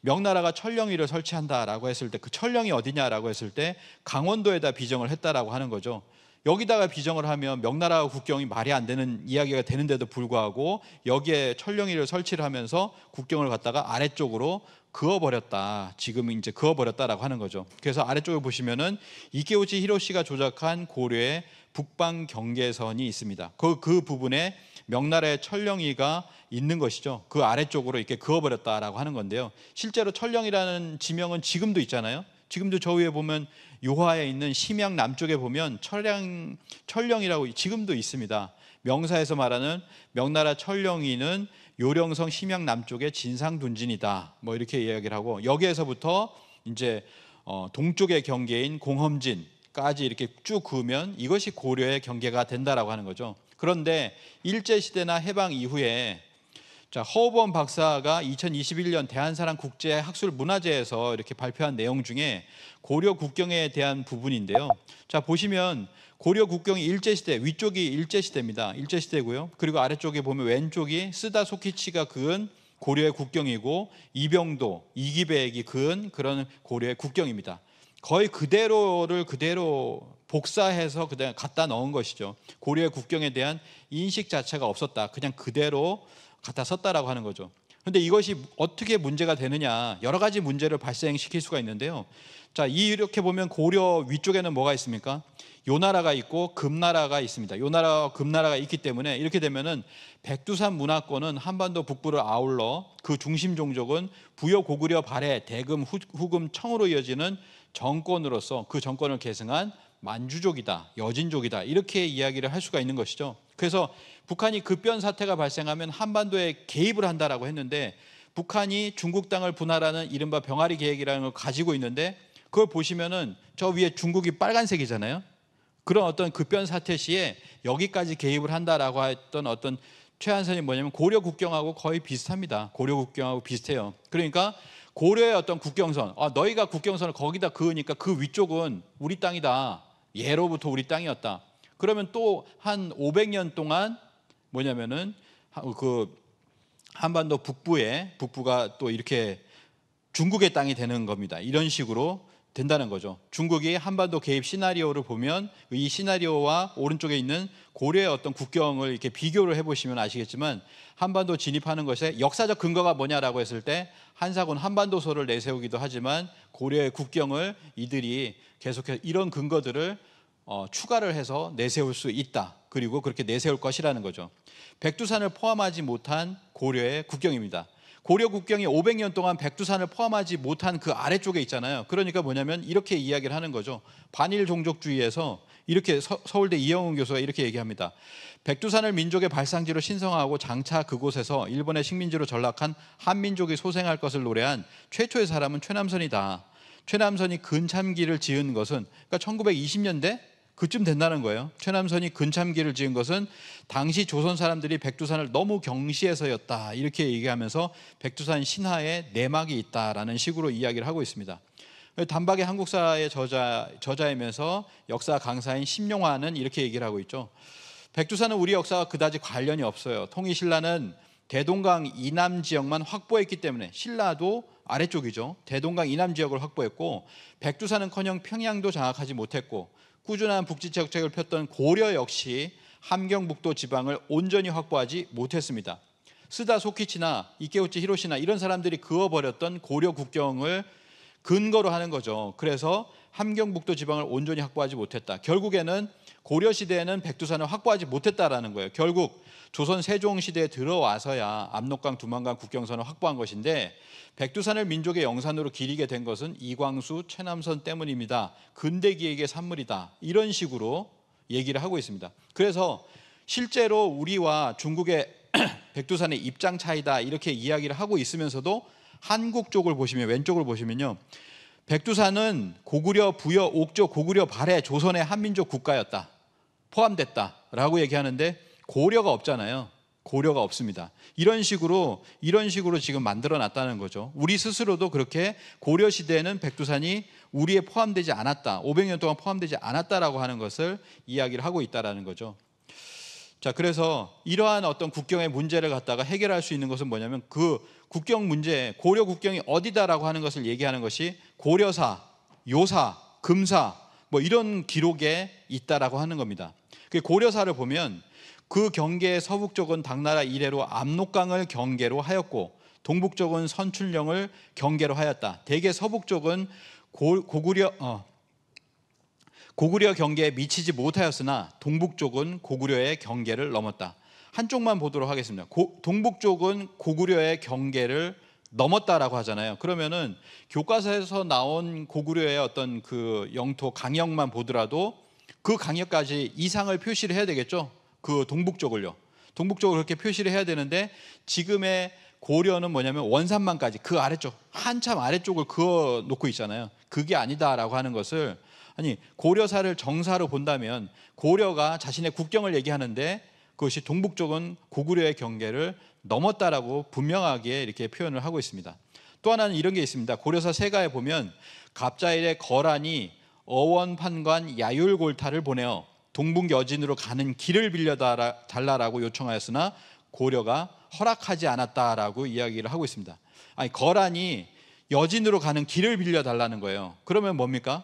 명나라가 철령위를 설치한다라고 했을 때 그철령이 어디냐라고 했을 때 강원도에다 비정을 했다라고 하는 거죠. 여기다가 비정을 하면 명나라 국경이 말이 안 되는 이야기가 되는데도 불구하고 여기에 철령이를 설치를 하면서 국경을 갖다가 아래쪽으로 그어버렸다. 지금 이제 그어버렸다라고 하는 거죠. 그래서 아래쪽에 보시면은 이케오치 히로시가 조작한 고려의 북방 경계선이 있습니다. 그, 그 부분에 명나라의 철령이가 있는 것이죠. 그 아래쪽으로 이렇게 그어버렸다라고 하는 건데요. 실제로 철령이라는 지명은 지금도 있잖아요. 지금도 저 위에 보면 요하에 있는 심양 남쪽에 보면 철령, 철령이라고 지금도 있습니다. 명사에서 말하는 명나라 철령이는 요령성 심양 남쪽의 진상 둔진이다. 뭐 이렇게 이야기를 하고 여기에서부터 이제 어, 동쪽의 경계인 공험진까지 이렇게 쭉 그으면 이것이 고려의 경계가 된다라고 하는 거죠. 그런데 일제 시대나 해방 이후에 자, 허우범 박사가 2021년 대한사랑 국제 학술 문화제에서 이렇게 발표한 내용 중에 고려 국경에 대한 부분인데요. 자, 보시면 고려 국경이 일제 시대, 위쪽이 일제 시대입니다. 일제 시대고요. 그리고 아래쪽에 보면 왼쪽이 쓰다 소키치가 그은 고려의 국경이고 이병도, 이기백이 그은 그런 고려의 국경입니다. 거의 그대로를 그대로 복사해서 그냥 갖다 넣은 것이죠. 고려의 국경에 대한 인식 자체가 없었다. 그냥 그대로 갖다 썼다라고 하는 거죠. 그런데 이것이 어떻게 문제가 되느냐 여러 가지 문제를 발생시킬 수가 있는데요. 자 이렇게 보면 고려 위쪽에는 뭐가 있습니까? 요나라가 있고 금나라가 있습니다. 요나라와 금나라가 있기 때문에 이렇게 되면은 백두산 문화권은 한반도 북부를 아울러 그 중심 종족은 부여 고구려 발해 대금 후금 청으로 이어지는 정권으로서 그 정권을 계승한 만주족이다, 여진족이다 이렇게 이야기를 할 수가 있는 것이죠. 그래서 북한이 급변 사태가 발생하면 한반도에 개입을 한다라고 했는데 북한이 중국 땅을 분할하는 이른바 병아리 계획이라는 걸 가지고 있는데 그걸 보시면은 저 위에 중국이 빨간색이잖아요. 그런 어떤 급변 사태 시에 여기까지 개입을 한다라고 했던 어떤 최한선이 뭐냐면 고려 국경하고 거의 비슷합니다. 고려 국경하고 비슷해요. 그러니까 고려의 어떤 국경선, 아, 너희가 국경선을 거기다 그으니까 그 위쪽은 우리 땅이다. 예로부터 우리 땅이었다. 그러면 또 한 500년 동안 뭐냐면은 그 한반도 북부에 북부가 또 이렇게 중국의 땅이 되는 겁니다. 이런 식으로 된다는 거죠. 중국이 한반도 개입 시나리오를 보면 이 시나리오와 오른쪽에 있는 고려의 어떤 국경을 이렇게 비교를 해보시면 아시겠지만 한반도 진입하는 것에 역사적 근거가 뭐냐라고 했을 때 한사군 한반도소를 내세우기도 하지만 고려의 국경을 이들이 계속해서 이런 근거들을 어, 추가를 해서 내세울 수 있다. 그리고 그렇게 내세울 것이라는 거죠. 백두산을 포함하지 못한 고려의 국경입니다. 고려 국경이 500년 동안 백두산을 포함하지 못한 그 아래쪽에 있잖아요. 그러니까 뭐냐면 이렇게 이야기를 하는 거죠. 반일 종족주의에서 이렇게 서, 울대 이영훈 교수가 이렇게 얘기합니다. 백두산을 민족의 발상지로 신성하고 장차 그곳에서 일본의 식민지로 전락한 한민족이 소생할 것을 노래한 최초의 사람은 최남선이다. 최남선이 근참기를 지은 것은 그러니까 1920년대 그쯤 된다는 거예요. 최남선이 근참기를 지은 것은 당시 조선 사람들이 백두산을 너무 경시해서였다 이렇게 얘기하면서 백두산 신화에 내막이 있다라는 식으로 이야기를 하고 있습니다. 단박에 한국사의 저자 저자이면서 역사 강사인 심용화는 이렇게 얘기를 하고 있죠. 백두산은 우리 역사와 그다지 관련이 없어요. 통일신라는 대동강 이남 지역만 확보했기 때문에 신라도 아래쪽이죠. 대동강 이남 지역을 확보했고 백두산은커녕 평양도 장악하지 못했고 꾸준한 북지 정책을 폈던 고려 역시 함경북도 지방을 온전히 확보하지 못했습니다. 스다 소키치나 이케우치 히로시나 이런 사람들이 그어버렸던 고려 국경을 근거로 하는 거죠. 그래서 함경북도 지방을 온전히 확보하지 못했다. 결국에는 고려 시대에는 백두산을 확보하지 못했다라는 거예요. 결국 조선 세종시대에 들어와서야 압록강 두만강 국경선을 확보한 것인데 백두산을 민족의 영산으로 기리게 된 것은 이광수 최남선 때문입니다. 근대 기획의 산물이다. 이런 식으로 얘기를 하고 있습니다. 그래서 실제로 우리와 중국의 백두산의 입장 차이다 이렇게 이야기를 하고 있으면서도 한국 쪽을 보시면 왼쪽을 보시면요. 백두산은 고구려, 부여, 옥조, 고구려, 발해 조선의 한민족 국가였다. 포함됐다라고 얘기하는데 고려가 없잖아요. 고려가 없습니다. 이런 식으로 이런 식으로 지금 만들어 놨다는 거죠. 우리 스스로도 그렇게 고려 시대에는 백두산이 우리에 포함되지 않았다. 500년 동안 포함되지 않았다라고 하는 것을 이야기를 하고 있다라는 거죠. 자, 그래서 이러한 어떤 국경의 문제를 갖다가 해결할 수 있는 것은 뭐냐면 그 국경 문제, 고려 국경이 어디다라고 하는 것을 얘기하는 것이 고려사, 요사, 금사 뭐 이런 기록에 있다라고 하는 겁니다. 그 고려사를 보면 그 경계의 서북쪽은 당나라 이래로 압록강을 경계로 하였고 동북쪽은 선출령을 경계로 하였다. 대개 서북쪽은 고, 구려 어, 고구려 경계에 미치지 못하였으나 동북쪽은 고구려의 경계를 넘었다. 한쪽만 보도록 하겠습니다. 고, 동북쪽은 고구려의 경계를 넘었다라고 하잖아요. 그러면은 교과서에서 나온 고구려의 어떤 그 영토 강역만 보더라도 그 강역까지 이상을 표시를 해야 되겠죠. 그 동북쪽을요. 동북쪽을 그렇게 표시를 해야 되는데 지금의 고려는 뭐냐면 원산만까지 그 아래쪽 한참 아래쪽을 그어 놓고 있잖아요. 그게 아니다라고 하는 것을 아니 고려사를 정사로 본다면 고려가 자신의 국경을 얘기하는데 그것이 동북쪽은 고구려의 경계를 넘었다라고 분명하게 이렇게 표현을 하고 있습니다. 또 하나는 이런 게 있습니다. 고려사 세가에 보면 갑자일의 거란이 어원판관 야율골타를 보내어 동북여진으로 가는 길을 빌려 달라라고 요청하였으나 고려가 허락하지 않았다라고 이야기를 하고 있습니다. 아니 거란이 여진으로 가는 길을 빌려 달라는 거예요. 그러면 뭡니까?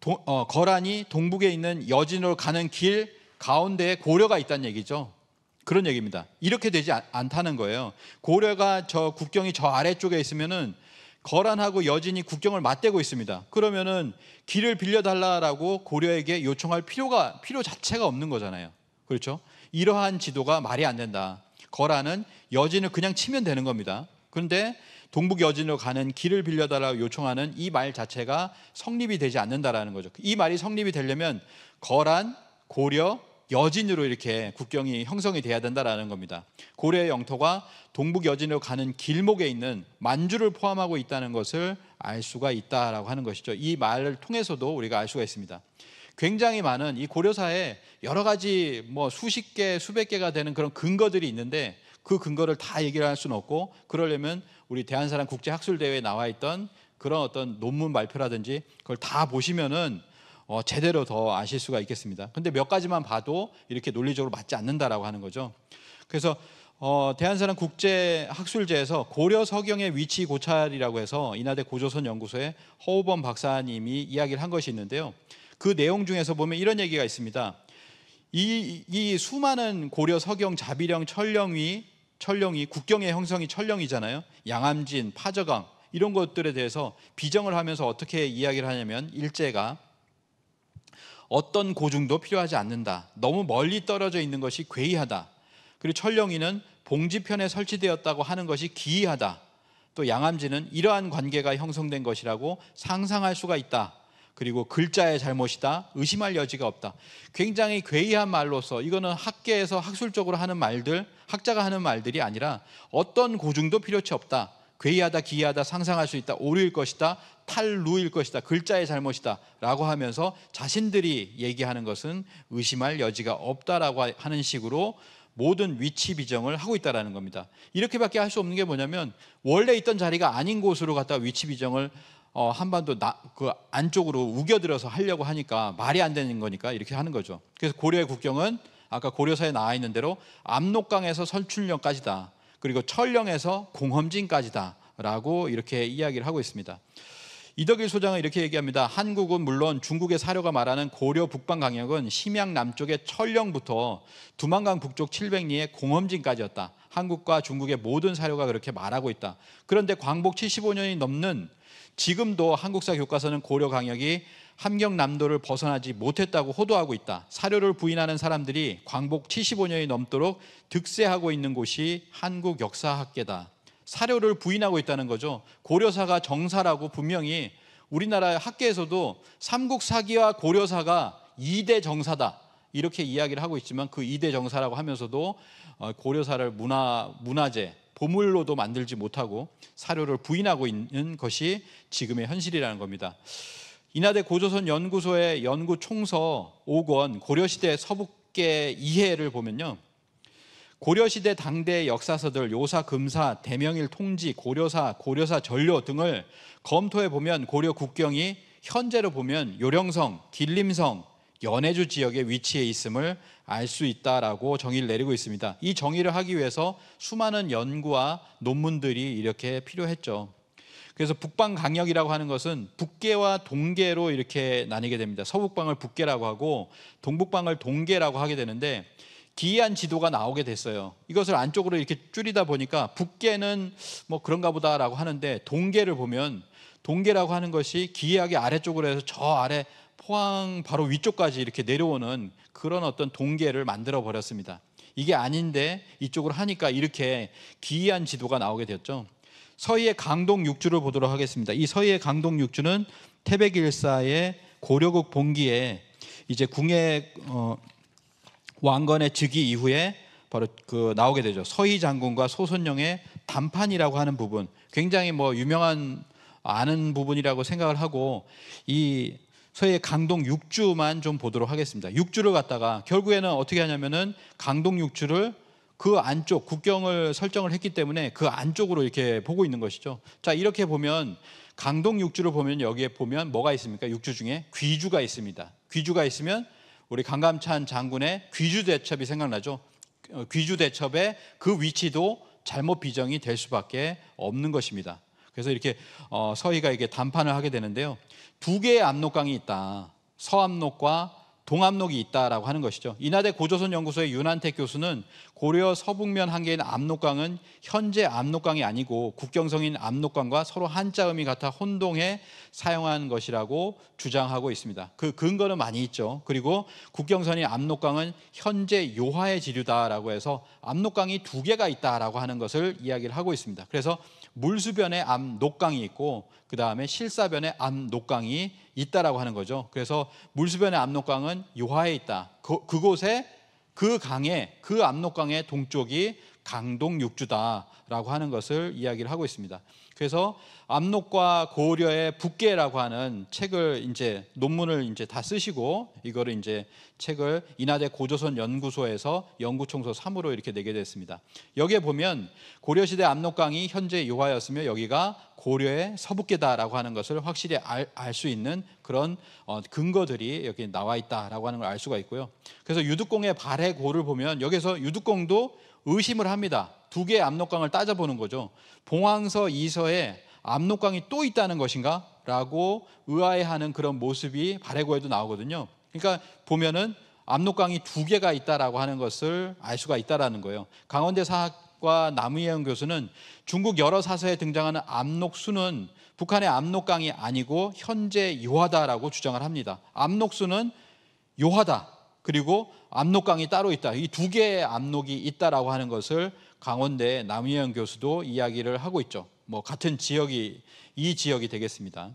도, 어, 거란이 동북에 있는 여진으로 가는 길 가운데에 고려가 있다는 얘기죠. 그런 얘기입니다. 이렇게 되지 않, 않다는 거예요. 고려가 저 국경이 저 아래쪽에 있으면은 거란하고 여진이 국경을 맞대고 있습니다. 그러면은 길을 빌려달라라고 고려에게 요청할 필요가 필요 자체가 없는 거잖아요. 그렇죠? 이러한 지도가 말이 안 된다. 거란은 여진을 그냥 치면 되는 겁니다. 그런데 동북 여진으로 가는 길을 빌려달라고 요청하는 이 말 자체가 성립이 되지 않는다라는 거죠. 이 말이 성립이 되려면 거란, 고려, 여진으로 이렇게 국경이 형성이 돼야 된다라는 겁니다. 고려의 영토가 동북 여진으로 가는 길목에 있는 만주를 포함하고 있다는 것을 알 수가 있다라고 하는 것이죠. 이 말을 통해서도 우리가 알 수가 있습니다. 굉장히 많은 이 고려사에 여러 가지 뭐 수십 개, 수백 개가 되는 그런 근거들이 있는데 그 근거를 다 얘기를 할 수는 없고 그러려면 우리 대한사랑 국제학술대회에 나와 있던 그런 어떤 논문 발표라든지 그걸 다 보시면은 어, 제대로 더 아실 수가 있겠습니다. 근데 몇 가지만 봐도 이렇게 논리적으로 맞지 않는다라고 하는 거죠. 그래서 어, 대한사랑 국제학술제에서 고려 서경의 위치 고찰이라고 해서 인하대 고조선 연구소의 허우범 박사님이 이야기를 한 것이 있는데요. 그 내용 중에서 보면 이런 얘기가 있습니다. 이, 이 수많은 고려 서경 자비령 철령위 철령이 국경의 형성이 철령이잖아요. 양암진, 파저강 이런 것들에 대해서 비정을 하면서 어떻게 이야기를 하냐면 일제가 어떤 고중도 필요하지 않는다. 너무 멀리 떨어져 있는 것이 괴이하다. 그리고 철령이는 봉지편에 설치되었다고 하는 것이 기이하다. 또 양암지는 이러한 관계가 형성된 것이라고 상상할 수가 있다. 그리고 글자의 잘못이다. 의심할 여지가 없다. 굉장히 괴이한 말로서 이거는 학계에서 학술적으로 하는 말들, 학자가 하는 말들이 아니라 어떤 고중도 필요치 없다. 괴이하다 기이하다 상상할 수 있다 오류일 것이다 탈루일 것이다 글자의 잘못이다 라고 하면서 자신들이 얘기하는 것은 의심할 여지가 없다라고 하는 식으로 모든 위치 비정을 하고 있다라는 겁니다. 이렇게밖에 할 수 없는 게 뭐냐면 원래 있던 자리가 아닌 곳으로 갔다 위치 비정을 어, 한반도 나, 그 안쪽으로 우겨들어서 하려고 하니까 말이 안 되는 거니까 이렇게 하는 거죠. 그래서 고려의 국경은 아까 고려사에 나와 있는 대로 압록강에서 설출령까지다 그리고 철령에서 공험진까지다라고 이렇게 이야기를 하고 있습니다. 이덕일 소장은 이렇게 얘기합니다. 한국은 물론 중국의 사료가 말하는 고려 북방 강역은 심양 남쪽의 철령부터 두만강 북쪽 700리의 공험진까지였다. 한국과 중국의 모든 사료가 그렇게 말하고 있다. 그런데 광복 75년이 넘는 지금도 한국사 교과서는 고려 강역이 함경남도를 벗어나지 못했다고 호도하고 있다. 사료를 부인하는 사람들이 광복 75년이 넘도록 득세하고 있는 곳이 한국 역사학계다. 사료를 부인하고 있다는 거죠. 고려사가 정사라고 분명히 우리나라 학계에서도 삼국사기와 고려사가 2대 정사다. 이렇게 이야기를 하고 있지만 그 2대 정사라고 하면서도 어, 고려사를 문화, 문화재, 보물로도 만들지 못하고 사료를 부인하고 있는 것이 지금의 현실이라는 겁니다. 이나대 고조선 연구소의 연구 총서 5권 고려시대 서북계 이해를 보면요. 고려시대 당대 역사서들 요사 금사 대명일 통지 고려사 고려사 전료 등을 검토해 보면 고려 국경이 현재로 보면 요령성 길림성 연해주 지역의 위치에 있음을 알 수 있다라고 정의를 내리고 있습니다. 이 정의를 하기 위해서 수많은 연구와 논문들이 이렇게 필요했죠. 그래서 북방 강역이라고 하는 것은 북계와 동계로 이렇게 나뉘게 됩니다. 서북방을 북계라고 하고 동북방을 동계라고 하게 되는데 기이한 지도가 나오게 됐어요. 이것을 안쪽으로 이렇게 줄이다 보니까 북계는 뭐 그런가 보다라고 하는데 동계를 보면 동계라고 하는 것이 기이하게 아래쪽으로 해서 저 아래 포항 바로 위쪽까지 이렇게 내려오는 그런 어떤 동계를 만들어 버렸습니다. 이게 아닌데 이쪽으로 하니까 이렇게 기이한 지도가 나오게 되었죠. 서희의 강동 육주를 보도록 하겠습니다. 이 서희의 강동 육주는 태백일사의 고려국 봉기에 이제 궁의 어, 왕건의 즉위 이후에 바로 그 나오게 되죠. 서희 장군과 소선영의 단판이라고 하는 부분, 굉장히 뭐 유명한 아는 부분이라고 생각을 하고 이 서해 강동 육주만 좀 보도록 하겠습니다. 육주를 갖다가 결국에는 어떻게 하냐면은 강동 육주를 그 안쪽 국경을 설정을 했기 때문에 그 안쪽으로 이렇게 보고 있는 것이죠. 자, 이렇게 보면 강동 육주를 보면 여기에 보면 뭐가 있습니까? 육주 중에 귀주가 있습니다. 귀주가 있으면 우리 강감찬 장군의 귀주 대첩이 생각나죠. 어, 귀주 대첩의 그 위치도 잘못 비정이 될 수밖에 없는 것입니다. 그래서 이렇게 어, 서희가 이게 단판을 하게 되는데요. 두 개의 압록강이 있다. 서압록과 동압록이 있다라고 하는 것이죠. 이나대 고조선 연구소의 윤한택 교수는 고려 서북면 한계인 압록강은 현재 압록강이 아니고 국경성인 압록강과 서로 한자음이 같아 혼동해 사용한 것이라고 주장하고 있습니다. 그 근거는 많이 있죠. 그리고 국경선인 압록강은 현재 요하의 지류다라고 해서 압록강이 두 개가 있다라고 하는 것을 이야기를 하고 있습니다. 그래서 물수변에 암 녹강이 있고 그 다음에 실사변에 암 녹강이 있다라고 하는 거죠. 그래서 물수변의 암 녹강은 요하에 있다. 그, 그곳에 그 강에 그암 녹강의 동쪽이 강동 육주다라고 하는 것을 이야기를 하고 있습니다. 그래서 압록과 고려의 북계라고 하는 책을 이제 논문을 이제 다 쓰시고 이거를 이제 책을 인하대 고조선 연구소에서 연구총소 3으로 이렇게 내게 됐습니다. 여기에 보면 고려시대 압록강이 현재 요하였으며 여기가 고려의 서북계다라고 하는 것을 확실히 알 수 있는 그런 어, 근거들이 여기 나와 있다라고 하는 걸 알 수가 있고요. 그래서 유두공의 발해고를 보면 여기서 유두공도 의심을 합니다. 두 개의 압록강을 따져보는 거죠. 봉황서 2서에 압록강이 또 있다는 것인가? 라고 의아해하는 그런 모습이 바레고에도 나오거든요. 그러니까 보면은 압록강이 두 개가 있다라고 하는 것을 알 수가 있다라는 거예요. 강원대 사학과 남의영 교수는 중국 여러 사서에 등장하는 압록수는 북한의 압록강이 아니고 현재 요하다라고 주장을 합니다. 압록수는 요하다 그리고 압록강이 따로 있다. 이 두 개의 압록이 있다라고 하는 것을 강원대 남희영 교수도 이야기를 하고 있죠. 뭐 같은 지역이 이 지역이 되겠습니다.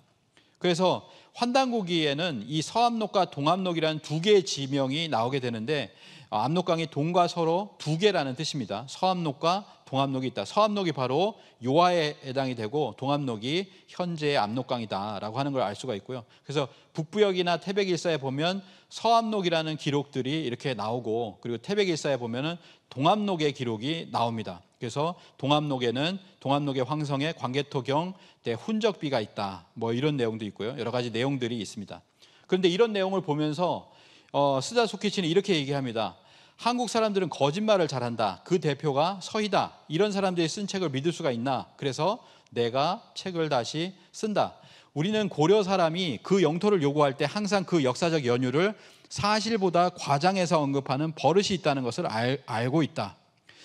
그래서 환단고기에는 이서암록과동암록이라는두 개의 지명이 나오게 되는데 압록강이 아, 동과 서로 두 개라는 뜻입니다. 서암록과동암록이 있다. 서암록이 바로 요하에 해당이 되고 동암록이 현재의 압록강이다라고 하는 걸 알 수가 있고요. 그래서 북부역이나 태백일사에 보면 서암록이라는 기록들이 이렇게 나오고 그리고 태백일사에 보면은 동암록의 기록이 나옵니다. 그래서 동암록에는동암록의 황성에 광개토경 때 네, 훈적비가 있다. 뭐 이런 내용도 있고요. 여러 가지 내용들이 있습니다. 그런데 이런 내용을 보면서 어, 스다소키치는 이렇게 얘기합니다. 한국 사람들은 거짓말을 잘한다. 그 대표가 서이다. 이런 사람들이 쓴 책을 믿을 수가 있나? 그래서 내가 책을 다시 쓴다. 우리는 고려 사람이 그 영토를 요구할 때 항상 그 역사적 연유를 사실보다 과장해서 언급하는 버릇이 있다는 것을 알, 알고 있다.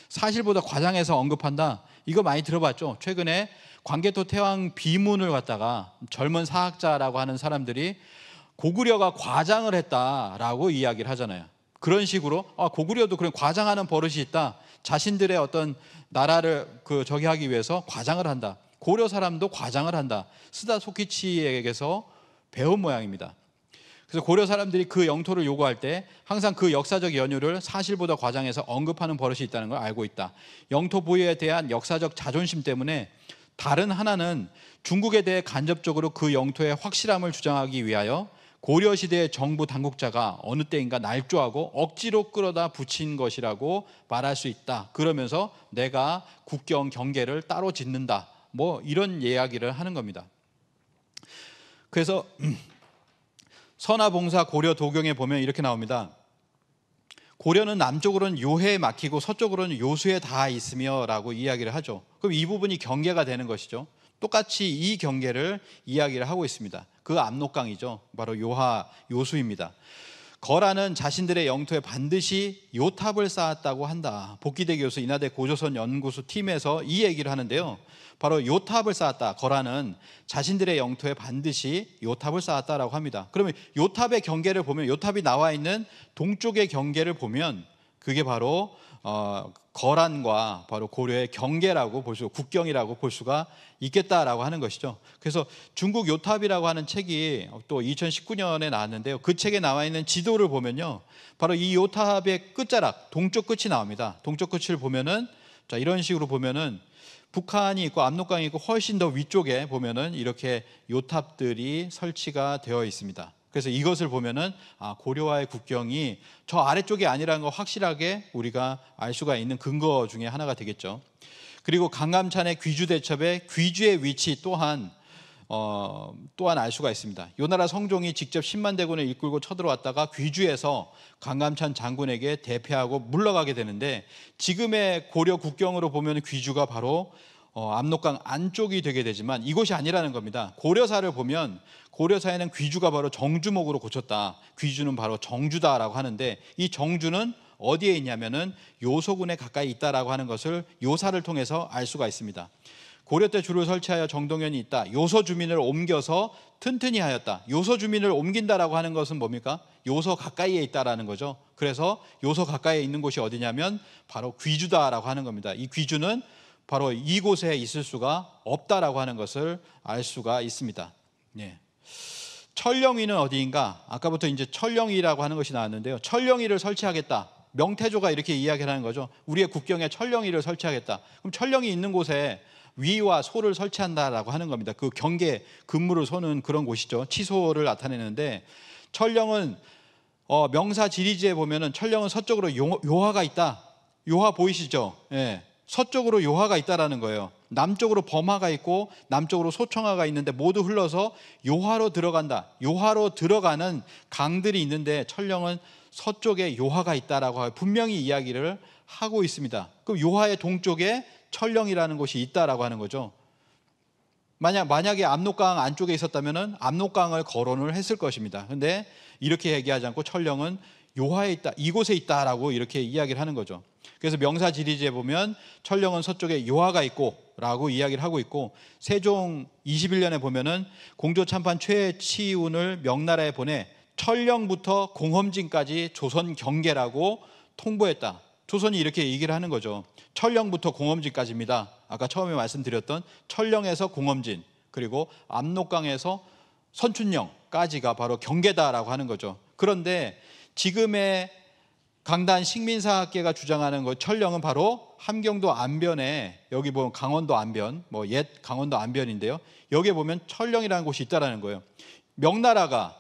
사실보다 과장해서 언급한다. 이거 많이 들어봤죠. 최근에 광개토 태왕 비문을 갖다가 젊은 사학자라고 하는 사람들이 고구려가 과장을 했다라고 이야기를 하잖아요. 그런 식으로 아, 고구려도 그런 과장하는 버릇이 있다. 자신들의 어떤 나라를 그 저기 하기 위해서 과장을 한다. 고려 사람도 과장을 한다. 스다소키치에게서 배운 모양입니다. 그래서 고려 사람들이 그 영토를 요구할 때 항상 그 역사적 연유를 사실보다 과장해서 언급하는 버릇이 있다는 걸 알고 있다. 영토 보유에 대한 역사적 자존심 때문에 다른 하나는 중국에 대해 간접적으로 그 영토의 확실함을 주장하기 위하여 고려 시대의 정부 당국자가 어느 때인가 날조하고 억지로 끌어다 붙인 것이라고 말할 수 있다. 그러면서 내가 국경 경계를 따로 짓는다. 뭐 이런 이야기를 하는 겁니다. 그래서 선화봉사 고려 도경에 보면 이렇게 나옵니다. 고려는 남쪽으로는 요해에 막히고 서쪽으로는 요수에 다 있으며라고 이야기를 하죠. 그럼 이 부분이 경계가 되는 것이죠. 똑같이 이 경계를 이야기를 하고 있습니다. 그 압록강이죠. 바로 요하 요수입니다. 거라는 자신들의 영토에 반드시 요탑을 쌓았다고 한다. 복기대 교수 인하대 고조선 연구소 팀에서 이 얘기를 하는데요. 바로 요탑을 쌓았다. 거라는 자신들의 영토에 반드시 요탑을 쌓았다라고 합니다. 그러면 요탑의 경계를 보면 요탑이 나와 있는 동쪽의 경계를 보면 그게 바로 어, 거란과 바로 고려의 경계라고 볼 수, 국경이라고 볼 수가 있겠다라고 하는 것이죠. 그래서 중국 요탑이라고 하는 책이 또 2019년에 나왔는데요. 그 책에 나와 있는 지도를 보면요. 바로 이 요탑의 끝자락, 동쪽 끝이 나옵니다. 동쪽 끝을 보면은 자, 이런 식으로 보면은 북한이 있고 압록강이 있고 훨씬 더 위쪽에 보면은 이렇게 요탑들이 설치가 되어 있습니다. 그래서 이것을 보면은 아, 고려와의 국경이 저 아래쪽이 아니라는 걸 확실하게 우리가 알 수가 있는 근거 중에 하나가 되겠죠. 그리고 강감찬의 귀주 대첩의 귀주의 위치 또한 어, 또한 알 수가 있습니다. 요나라 성종이 직접 10만 대군을 이끌고 쳐들어왔다가 귀주에서 강감찬 장군에게 대패하고 물러가게 되는데 지금의 고려 국경으로 보면 귀주가 바로 어, 압록강 안쪽이 되게 되지만 이곳이 아니라는 겁니다. 고려사를 보면 고려사에는 귀주가 바로 정주목으로 고쳤다. 귀주는 바로 정주다라고 하는데 이 정주는 어디에 있냐면은 요소군에 가까이 있다라고 하는 것을 요사를 통해서 알 수가 있습니다. 고려 때 주를 설치하여 정동현이 있다. 요소 주민을 옮겨서 튼튼히 하였다. 요소 주민을 옮긴다라고 하는 것은 뭡니까? 요소 가까이에 있다라는 거죠. 그래서 요소 가까이에 있는 곳이 어디냐면 바로 귀주다라고 하는 겁니다. 이 귀주는 바로 이곳에 있을 수가 없다라고 하는 것을 알 수가 있습니다. 예. 철령이는 어디인가? 아까부터 이제 철령이라고 하는 것이 나왔는데요. 철령이를 설치하겠다. 명태조가 이렇게 이야기 하는 거죠. 우리의 국경에 철령이를 설치하겠다. 그럼 철령이 있는 곳에 위와 소를 설치한다라고 하는 겁니다. 그 경계 근무를 서는 그런 곳이죠. 치소를 나타내는데 철령은 어, 명사 지리지에 보면은 철령은 서쪽으로 요, 화가 있다. 요화 보이시죠? 예. 서쪽으로 요하가 있다라는 거예요. 남쪽으로 범하가 있고 남쪽으로 소청하가 있는데 모두 흘러서 요하로 들어간다. 요하로 들어가는 강들이 있는데 천령은 서쪽에 요하가 있다라고 분명히 이야기를 하고 있습니다. 그럼 요하의 동쪽에 천령이라는 곳이 있다라고 하는 거죠. 만약 만약에 압록강 안쪽에 있었다면은 압록강을 거론을 했을 것입니다. 근데 이렇게 얘기하지 않고 천령은 요하에 있다. 이곳에 있다라고 이렇게 이야기를 하는 거죠. 그래서 명사 지리지에 보면 철령은 서쪽에 요하가 있고 라고 이야기를 하고 있고 세종 21년에 보면은 공조 참판 최치운을 명나라에 보내 철령부터 공험진까지 조선 경계라고 통보했다. 조선이 이렇게 얘기를 하는 거죠. 철령부터 공험진까지입니다. 아까 처음에 말씀드렸던 철령에서 공험진 그리고 압록강에서 선춘령까지가 바로 경계다라고 하는 거죠. 그런데 지금의 강단 식민사학계가 주장하는 그 철령은 바로 함경도 안변에 여기 보면 강원도 안변 뭐 옛 강원도 안변인데요. 여기에 보면 철령이라는 곳이 있다라는 거예요. 명나라가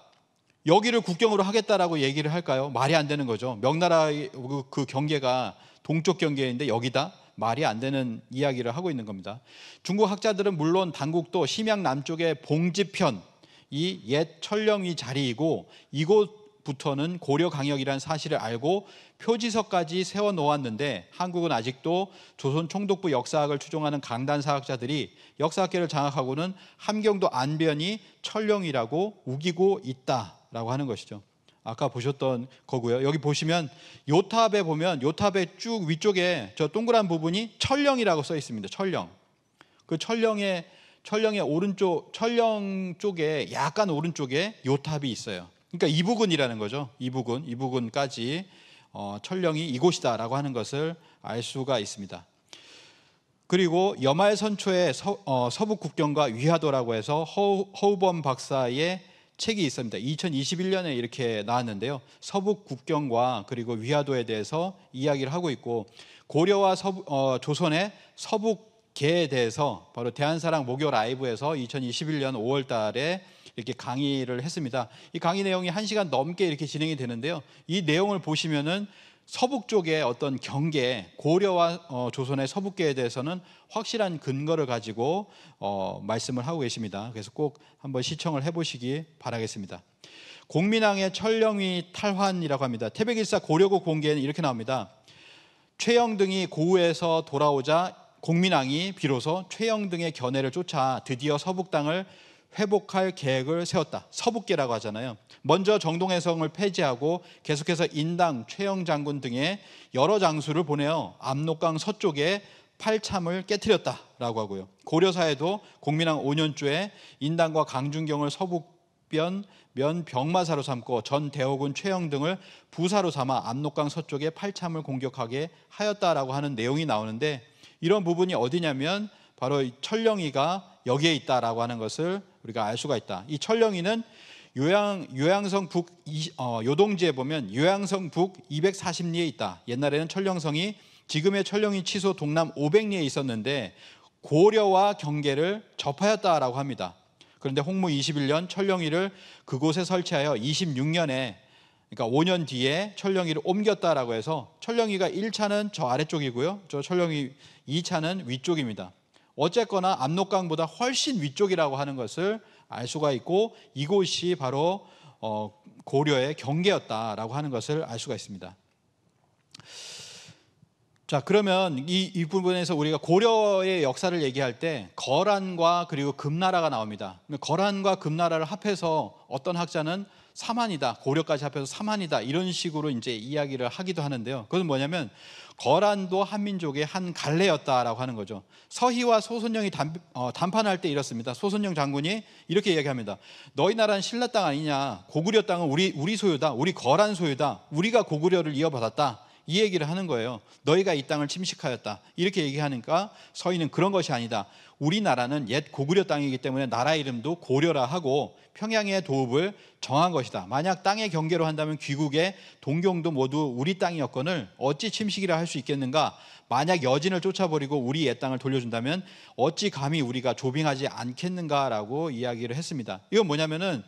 여기를 국경으로 하겠다라고 얘기를 할까요? 말이 안 되는 거죠. 명나라의 그, 그 경계가 동쪽 경계인데 여기다 말이 안 되는 이야기를 하고 있는 겁니다. 중국 학자들은 물론 당국도 심양 남쪽의 봉지편 이 옛 철령이 자리이고 이곳 1996부터는 고려 강역이란 사실을 알고 표지서까지 세워 놓았는데 한국은 아직도 조선 총독부 역사학을 추종하는 강단 사학자들이 역사학계를 장악하고는 함경도 안변이 철령이라고 우기고 있다라고 하는 것이죠. 아까 보셨던 거고요. 여기 보시면 요탑에 보면 요탑의 쭉 위쪽에 저 동그란 부분이 철령이라고써 있습니다. 철령그철령의철령의 오른쪽 철령 쪽에 약간 오른쪽에 요탑이 있어요. 그러니까 이 부근이라는 거죠. 이 부근, 이 부근까지 어, 철령이 이곳이다라고 하는 것을 알 수가 있습니다. 그리고 여말 선초의 서, 어, 북 국경과 위화도라고 해서 허우, 범 박사의 책이 있습니다. 2021년에 이렇게 나왔는데요. 서북 국경과 그리고 위화도에 대해서 이야기를 하고 있고 고려와 서부, 어, 조선의 서북 계에 대해서 바로 대한사랑 목요 라이브에서 2021년 5월 달에 이렇게 강의를 했습니다. 이 강의 내용이 1시간 넘게 이렇게 진행이 되는데요. 이 내용을 보시면은 서북 쪽의 어떤 경계, 고려와 어, 조선의 서북계에 대해서는 확실한 근거를 가지고 어, 말씀을 하고 계십니다. 그래서 꼭 한번 시청을 해보시기 바라겠습니다. 공민왕의 철령위 탈환이라고 합니다. 태백일사 고려국 공개에는 이렇게 나옵니다. 최영 등이 고우에서 돌아오자 공민왕이 비로소 최영 등의 견해를 쫓아 드디어 서북 당을 회복할 계획을 세웠다. 서북계라고 하잖아요. 먼저 정동해성을 폐지하고 계속해서 인당, 최영 장군 등의 여러 장수를 보내어 압록강 서쪽에 팔참을 깨뜨렸다라고 하고요. 고려사에도 공민왕 5년조에 인당과 강준경을 서북변 면 병마사로 삼고 전 대호군 최영 등을 부사로 삼아 압록강 서쪽에 팔참을 공격하게 하였다라고 하는 내용이 나오는데 이런 부분이 어디냐면 바로 천령이가 여기에 있다라고 하는 것을 우리가 알 수가 있다. 이 철령이는 요양, 요양성 북 어, 요동지에 보면 요양성 북 240리에 있다. 옛날에는 철령성이 지금의 철령이 취소 동남 500리에 있었는데 고려와 경계를 접하였다라고 합니다. 그런데 홍무 21년 철령이를 그곳에 설치하여 26년에 그러니까 5년 뒤에 철령이를 옮겼다라고 해서 철령이가 1차는 저 아래쪽이고요. 저 철령이 2차는 위쪽입니다. 어쨌거나 압록강보다 훨씬 위쪽이라고 하는 것을 알 수가 있고 이곳이 바로 어, 고려의 경계였다라고 하는 것을 알 수가 있습니다. 자 그러면 이, 이 부분에서 우리가 고려의 역사를 얘기할 때 거란과 그리고 금나라가 나옵니다. 거란과 금나라를 합해서 어떤 학자는 사만이다 고려까지 합해서 사만이다 이런 식으로 이제 이야기를 하기도 하는데요. 그것은 뭐냐면 거란도 한민족의 한 갈래였다라고 하는 거죠. 서희와 소손령이 단, 어, 단판할 때 이렇습니다. 소손령 장군이 이렇게 이야기합니다. 너희 나라는 신라 땅 아니냐? 고구려 땅은 우리 우리 소유다. 우리 거란 소유다. 우리가 고구려를 이어받았다. 이 얘기를 하는 거예요. 너희가 이 땅을 침식하였다. 이렇게 얘기하니까 서희는 그런 것이 아니다. 우리나라는 옛 고구려 땅이기 때문에 나라 이름도 고려라 하고 평양의 도읍을 정한 것이다. 만약 땅의 경계로 한다면 귀국의 동경도 모두 우리 땅이었건을 어찌 침식이라 할 수 있겠는가? 만약 여진을 쫓아버리고 우리 옛 땅을 돌려준다면 어찌 감히 우리가 조빙하지 않겠는가라고 이야기를 했습니다. 이건 뭐냐면은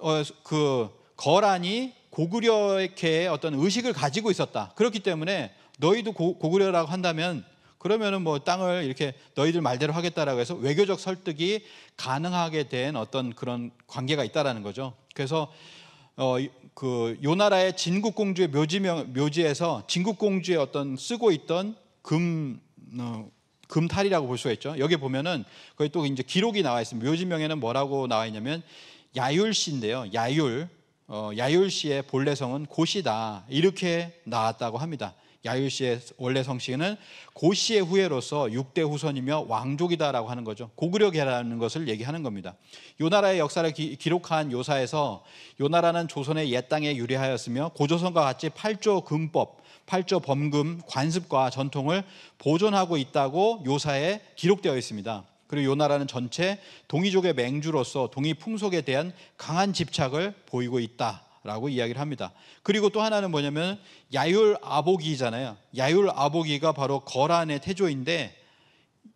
어, 그 거란이 고구려의 어떤 의식을 가지고 있었다. 그렇기 때문에 너희도 고, 고구려라고 한다면 그러면은 뭐 땅을 이렇게 너희들 말대로 하겠다라고 해서 외교적 설득이 가능하게 된 어떤 그런 관계가 있다라는 거죠. 그래서 어, 그 요나라의 진국 공주의 묘지명 묘지에서 진국 공주의 어떤 쓰고 있던 금 어, 금탈이라고 볼 수가 있죠. 여기 보면은 거기 또 이제 기록이 나와 있습니다. 묘지명에는 뭐라고 나와 있냐면 야율씨인데요. 야율 어, 야율씨의 본래성은 고시다 이렇게 나왔다고 합니다. 야유시의 원래 성씨는 고시의 후예로서 6대 후손이며 왕족이다라고 하는 거죠. 고구려계라는 것을 얘기하는 겁니다. 요 나라의 역사를 기, 록한 요사에서 요 나라는 조선의 옛 땅에 유리하였으며 고조선과 같이 8조 금법, 8조 범금, 관습과 전통을 보존하고 있다고 요사에 기록되어 있습니다. 그리고 요 나라는 전체 동이족의 맹주로서 동이 풍속에 대한 강한 집착을 보이고 있다. 라고 이야기를 합니다. 그리고 또 하나는 뭐냐면 야율 아보기잖아요. 야율 아보기가 바로 거란의 태조인데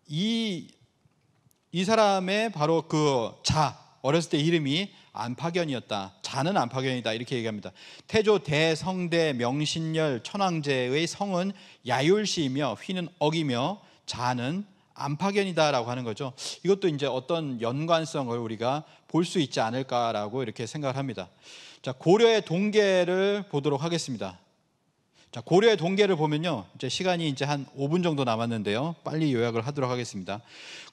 이, 이 사람의 바로 그 자, 어렸을 때 이름이 안파견이었다. 자는 안파견이다. 이렇게 얘기합니다. 태조 대성대 명신열 천황제의 성은 야율시이며 휘는 억이며 자는 안파견이다라고 하는 거죠. 이것도 이제 어떤 연관성을 우리가 볼 수 있지 않을까라고 이렇게 생각을 합니다. 자, 고려의 동계를 보도록 하겠습니다. 자, 고려의 동계를 보면요. 이제 시간이 이제 한 5분 정도 남았는데요. 빨리 요약을 하도록 하겠습니다.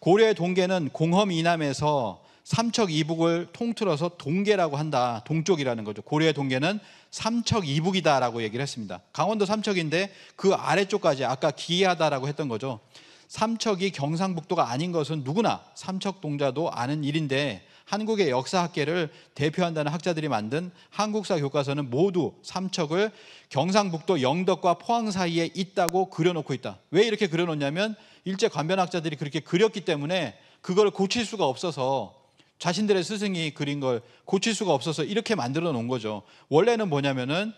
고려의 동계는 공험 이남에서 삼척 이북을 통틀어서 동계라고 한다. 동쪽이라는 거죠. 고려의 동계는 삼척 이북이다라고 얘기를 했습니다. 강원도 삼척인데 그 아래쪽까지 아까 기이하다라고 했던 거죠. 삼척이 경상북도가 아닌 것은 누구나 삼척 동자도 아는 일인데 한국의 역사학계를 대표한다는 학자들이 만든 한국사 교과서는 모두 삼척을 경상북도 영덕과 포항 사이에 있다고 그려놓고 있다. 왜 이렇게 그려놓냐면 일제 관변학자들이 그렇게 그렸기 때문에 그걸 고칠 수가 없어서 자신들의 스승이 그린 걸 고칠 수가 없어서 이렇게 만들어 놓은 거죠. 원래는 뭐냐면은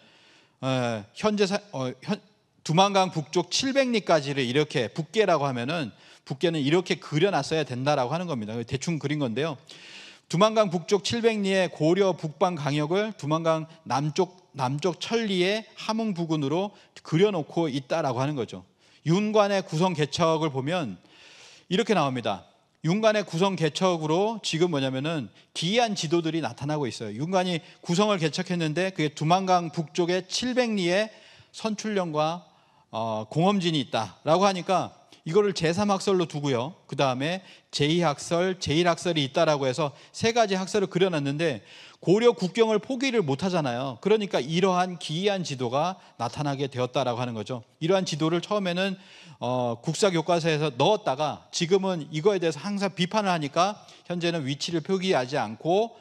어, 현재 사, 어, 현, 두만강 북쪽 700리까지를 이렇게 북계라고 하면은 북계는 이렇게 그려놨어야 된다라고 하는 겁니다. 대충 그린 건데요. 두만강 북쪽 700리의 고려 북방 강역을 두만강 남쪽 남쪽 천리의 함흥 부근으로 그려놓고 있다라고 하는 거죠. 윤관의 구성 개척을 보면 이렇게 나옵니다. 윤관의 구성 개척으로 지금 뭐냐면은 기이한 지도들이 나타나고 있어요. 윤관이 구성을 개척했는데 그게 두만강 북쪽에 700리의 선출령과 어, 공험진이 있다라고 하니까 이거를 제3학설로 두고요. 그 다음에 제2학설, 제1학설이 있다라고 해서 세 가지 학설을 그려놨는데 고려 국경을 포기를 못하잖아요. 그러니까 이러한 기이한 지도가 나타나게 되었다라고 하는 거죠. 이러한 지도를 처음에는 어, 국사 교과서에서 넣었다가 지금은 이거에 대해서 항상 비판을 하니까 현재는 위치를 표기하지 않고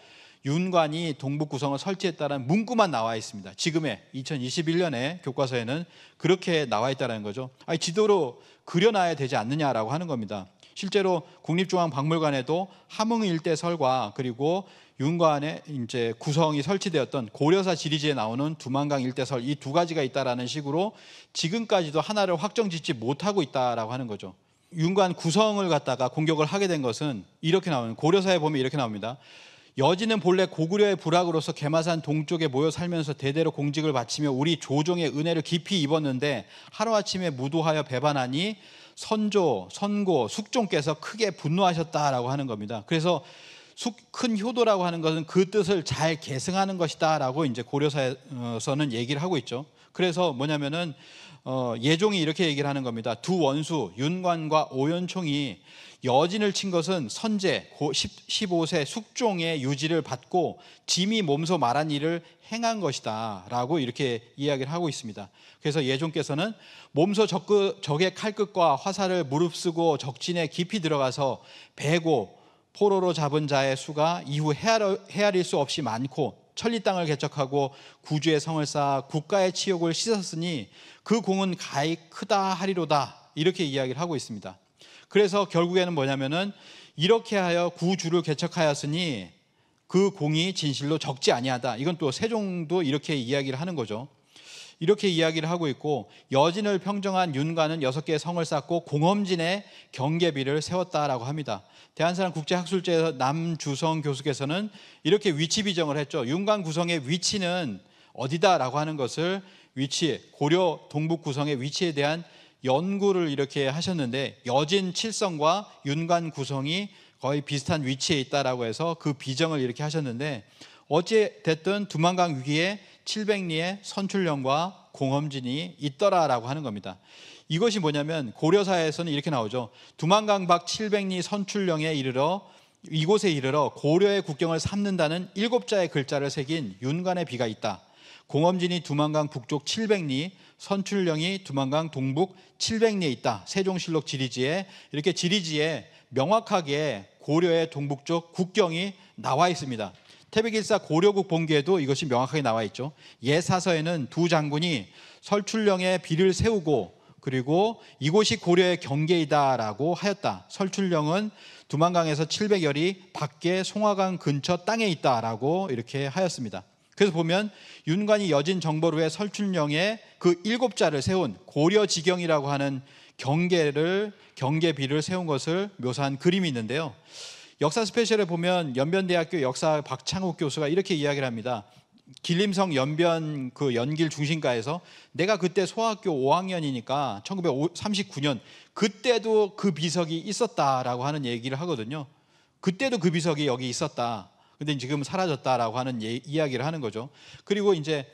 윤관이 동북 구성을 설치했다는 문구만 나와 있습니다. 지금의 2021년에 교과서에는 그렇게 나와 있다는 거죠. 아니 지도로 그려놔야 되지 않느냐라고 하는 겁니다. 실제로 국립중앙박물관에도 함흥 일대 설과 그리고 윤관의 이제 구성이 설치되었던 고려사 지리지에 나오는 두만강 일대설 이 두 가지가 있다라는 식으로 지금까지도 하나를 확정짓지 못하고 있다라고 하는 거죠. 윤관 구성을 갖다가 공격을 하게 된 것은 이렇게 나오는 고려사에 보면 이렇게 나옵니다. 여지는 본래 고구려의 부락으로서 개마산 동쪽에 모여 살면서 대대로 공직을 바치며 우리 조종의 은혜를 깊이 입었는데 하루아침에 무도하여 배반하니 선조, 선고, 숙종께서 크게 분노하셨다라고 하는 겁니다. 그래서 큰 효도라고 하는 것은 그 뜻을 잘 계승하는 것이다라고 이제 고려사에서는 얘기를 하고 있죠. 그래서 뭐냐면은 어, 예종이 이렇게 얘기를 하는 겁니다. 두 원수 윤관과 오연총이 여진을 친 것은 선제 15세 숙종의 유지를 받고 짐이 몸소 말한 일을 행한 것이다 라고 이렇게 이야기를 하고 있습니다 그래서 예종께서는 몸소 적의 칼끝과 화살을 무릅쓰고 적진에 깊이 들어가서 배고 포로로 잡은 자의 수가 이후 헤아릴 수 없이 많고 천리 땅을 개척하고 구주의 성을 쌓아 국가의 치욕을 씻었으니 그 공은 가히 크다 하리로다 이렇게 이야기를 하고 있습니다. 그래서 결국에는 뭐냐면은 이렇게 하여 구주를 개척하였으니 그 공이 진실로 적지 아니하다. 이건 또 세종도 이렇게 이야기를 하는 거죠. 이렇게 이야기를 하고 있고 여진을 평정한 윤관은 여섯 개의 성을 쌓고 공엄진에 경계비를 세웠다라고 합니다. 대한사랑 국제학술제 에서 남주성 교수께서는 이렇게 위치 비정을 했죠. 윤관 구성의 위치는 어디다라고 하는 것을 위치 고려 동북 구성의 위치에 대한 연구를 이렇게 하셨는데 여진 칠성과 윤관 구성이 거의 비슷한 위치에 있다라고 해서 그 비정을 이렇게 하셨는데 어찌 됐든 두만강 위기에 700리의 선출령과 공험진이 있더라라고 하는 겁니다. 이것이 뭐냐면 고려사에서는 이렇게 나오죠. 두만강 밖 700리 선출령에 이르러 이곳에 이르러 고려의 국경을 삼는다는 일곱자의 글자를 새긴 윤관의 비가 있다. 공험진이 두만강 북쪽 700리, 선출령이 두만강 동북 700리에 있다. 세종실록 지리지에 이렇게 지리지에 명확하게 고려의 동북쪽 국경이 나와 있습니다. 태백일사 고려국 본기에도 이것이 명확하게 나와 있죠. 예사서에는 두 장군이 설출령에 비를 세우고 그리고 이곳이 고려의 경계이다라고 하였다. 설출령은 두만강에서 700여리 밖에 송화강 근처 땅에 있다라고 이렇게 하였습니다. 그래서 보면 윤관이 여진 정벌후에 설춘령의 그 일곱자를 세운 고려지경이라고 하는 경계를 경계비를 세운 것을 묘사한 그림이 있는데요. 역사 스페셜에 보면 연변대학교 역사 박창욱 교수가 이렇게 이야기를 합니다. 길림성 연변 그 연길 중심가에서 내가 그때 소학교 5학년이니까 1939년 그때도 그 비석이 있었다라고 하는 얘기를 하거든요. 그때도 그 비석이 여기 있었다. 근데 지금 사라졌다라고 하는 예, 이야기를 하는 거죠. 그리고 이제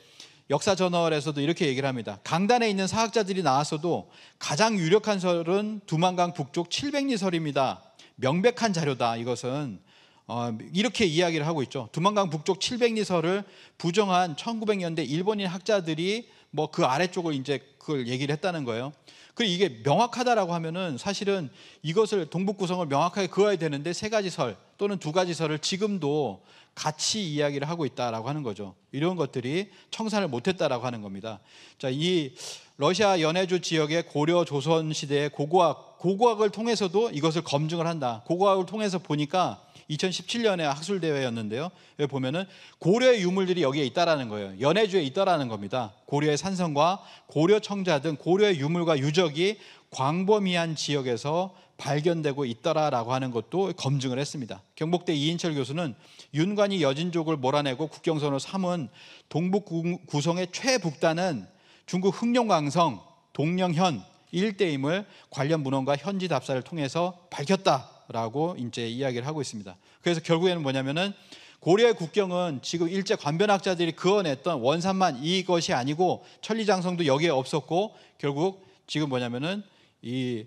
역사 저널에서도 이렇게 얘기를 합니다. 강단에 있는 사학자들이 나왔어도 가장 유력한 설은 두만강 북쪽 700리설입니다. 명백한 자료다. 이것은 어, 이렇게 이야기를 하고 있죠. 두만강 북쪽 700리설을 부정한 1900년대 일본인 학자들이 뭐 그 아래쪽을 이제 그걸 얘기를 했다는 거예요. 그 이게 명확하다라고 하면은 사실은 이것을 동북 구성을 명확하게 그어야 되는데 세 가지 설 또는 두 가지 설을 지금도 같이 이야기를 하고 있다라고 하는 거죠. 이런 것들이 청산을 못했다라고 하는 겁니다. 자, 이 러시아 연해주 지역의 고려 조선 시대의 고고학 고고학을 통해서도 이것을 검증을 한다. 고고학을 통해서 보니까 2017년에 학술 대회였는데요. 여기 보면은 고려의 유물들이 여기에 있다라는 거예요. 연해주에 있다라는 겁니다. 고려의 산성과 고려 청자 등 고려의 유물과 유적이 광범위한 지역에서 발견되고 있더라라고 하는 것도 검증을 했습니다. 경복대 이인철 교수는 윤관이 여진족을 몰아내고 국경선을 삼은 동북 구성의 최북단은 중국 흑룡강성, 동령현 일대임을 관련 문헌과 현지 답사를 통해서 밝혔다. 라고 이제 이야기를 하고 있습니다. 그래서 결국에는 뭐냐면은 고려의 국경은 지금 일제 관변학자들이 그어냈던 원산만 이것이 아니고 천리장성도 여기에 없었고 결국 지금 뭐냐면은 이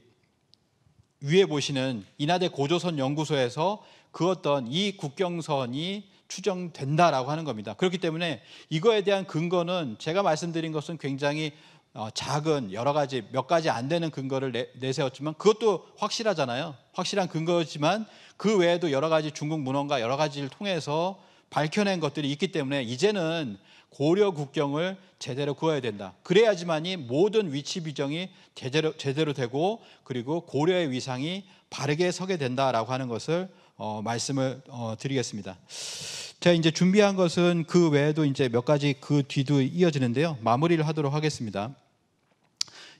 위에 보시는 인하대 고조선 연구소에서 그었던 이 국경선이 추정된다라고 하는 겁니다. 그렇기 때문에 이거에 대한 근거는 제가 말씀드린 것은 굉장히 어, 작은 여러 가지 몇 가지 안 되는 근거를 내세웠지만 그것도 확실하잖아요. 확실한 근거지만 그 외에도 여러 가지 중국 문헌과 여러 가지를 통해서 밝혀낸 것들이 있기 때문에 이제는 고려 국경을 제대로 구어야 된다. 그래야지만이 모든 위치 비정이 제대로, 제대로 되고 그리고 고려의 위상이 바르게 서게 된다라고 하는 것을 어, 말씀을 어, 드리겠습니다. 제가 이제 준비한 것은 그 외에도 이제 몇 가지 그 뒤도 이어지는데요. 마무리를 하도록 하겠습니다.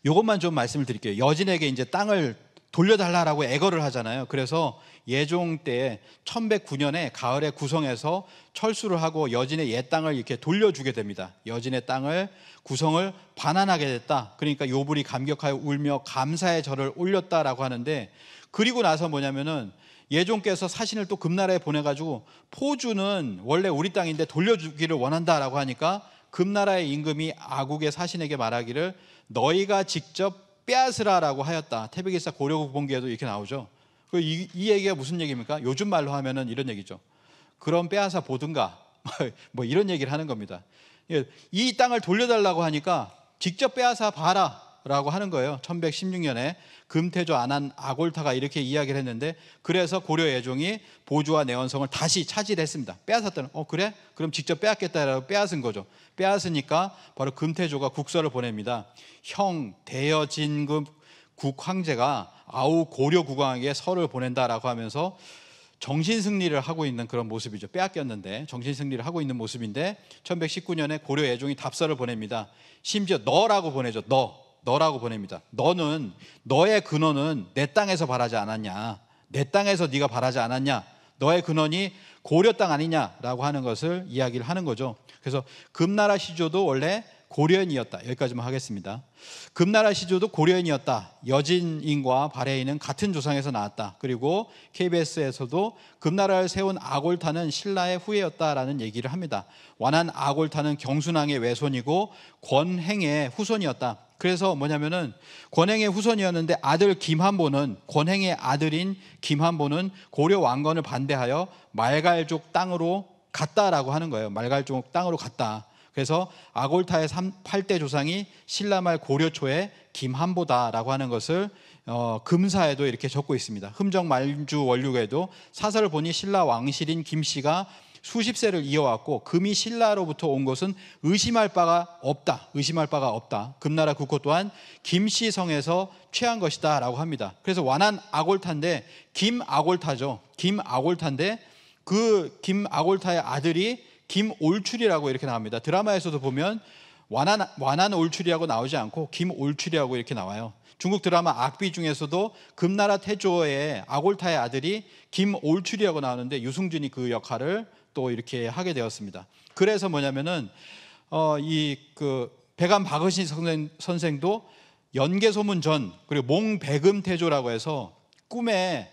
이것만 좀 말씀을 드릴게요. 여진에게 이제 땅을 돌려달라라고 애거를 하잖아요. 그래서 예종 때 1109년에 가을에 구성해서 철수를 하고 여진의 옛 땅을 이렇게 돌려주게 됩니다. 여진의 땅을 구성을 반환하게 됐다. 그러니까 요불이 감격하여 울며 감사의 절을 올렸다라고 하는데 그리고 나서 뭐냐면은 예종께서 사신을 또 금나라에 보내가지고 포주는 원래 우리 땅인데 돌려주기를 원한다라고 하니까 금나라의 임금이 아국의 사신에게 말하기를 너희가 직접 빼앗으라라고 하였다. 태백이사 고려국 본기에도 이렇게 나오죠. 그 이, 이 얘기가 무슨 얘기입니까? 요즘 말로 하면은 이런 얘기죠. 그럼 빼앗아 보든가 뭐 이런 얘기를 하는 겁니다. 예, 이 땅을 돌려달라고 하니까 직접 빼앗아 봐라. 라고 하는 거예요. 1116년에 금태조 안한 아골타가 이렇게 이야기를 했는데 그래서 고려 예종이 보조와 내원성을 다시 차지했습니다. 빼앗았다는 어 그래? 그럼 직접 빼앗겠다라고 빼앗은 거죠. 빼앗으니까 바로 금태조가 국서를 보냅니다. 형 대여 진금 그 국 황제가 아우 고려 국왕에게 서를 보낸다라고 하면서 정신 승리를 하고 있는 그런 모습이죠. 빼앗겼는데 정신 승리를 하고 있는 모습인데 1119년에 고려 예종이 답서를 보냅니다. 심지어 너라고 보내죠. 너. 너라고 보냅니다. 너는 너의 근원은 내 땅에서 바라지 않았냐? 내 땅에서 네가 바라지 않았냐? 너의 근원이 고려 땅 아니냐라고 하는 것을 이야기를 하는 거죠. 그래서 금나라 시조도 원래 고려인이었다. 여기까지만 하겠습니다. 금나라 시조도 고려인이었다. 여진인과 발해인은 같은 조상에서 나왔다. 그리고 KBS에서도 금나라를 세운 아골타는 신라의 후예였다라는 얘기를 합니다. 완한 아골타는 경순왕의 외손이고 권행의 후손이었다. 그래서 뭐냐면은 권행의 후손이었는데 아들 김한보는 권행의 아들인 김한보는 고려 왕건을 반대하여 말갈족 땅으로 갔다라고 하는 거예요. 말갈족 땅으로 갔다. 그래서 아골타의 8대 조상이 신라말 고려초의 김한보다라고 하는 것을 어, 금사에도 이렇게 적고 있습니다. 흠정 만주 원륙에도 사설 보니 신라 왕실인 김씨가 수십 세를 이어왔고 금이 신라로부터 온 것은 의심할 바가 없다. 의심할 바가 없다. 금나라 국호 또한 김씨 성에서 취한 것이다라고 합니다. 그래서 완한 아골타인데 김아골타죠. 김아골타인데 그 김아골타의 아들이 김올출이라고 이렇게 나옵니다. 드라마에서도 보면 완한, 완한 올출이라고 나오지 않고 김올출이라고 이렇게 나와요. 중국 드라마 악비 중에서도 금나라 태조의 아골타의 아들이 김올출이라고 나오는데 유승준이 그 역할을 또 이렇게 하게 되었습니다. 그래서 뭐냐면은 어, 이그 백암 박은신 선생, 도 연개소문 전 그리고 몽백음 태조라고 해서 꿈에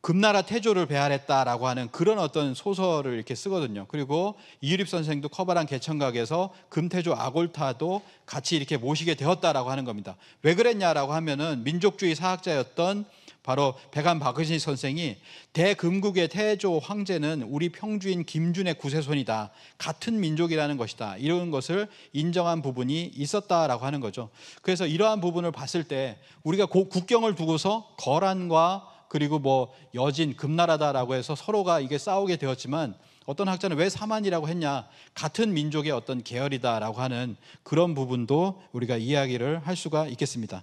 금나라 태조를 배알했다라고 하는 그런 어떤 소설을 이렇게 쓰거든요. 그리고 이유립 선생도 커버랑 개천각에서 금태조 아골타도 같이 이렇게 모시게 되었다라고 하는 겁니다. 왜 그랬냐라고 하면은 민족주의 사학자였던 바로 백안 박은신 선생이 대금국의 태조 황제는 우리 평주인 김준의 구세손이다. 같은 민족이라는 것이다. 이런 것을 인정한 부분이 있었다라고 하는 거죠. 그래서 이러한 부분을 봤을 때 우리가 국경을 두고서 거란과 그리고 뭐 여진 금나라다라고 해서 서로가 이게 싸우게 되었지만 어떤 학자는 왜 사만이라고 했냐 같은 민족의 어떤 계열이다라고 하는 그런 부분도 우리가 이야기를 할 수가 있겠습니다.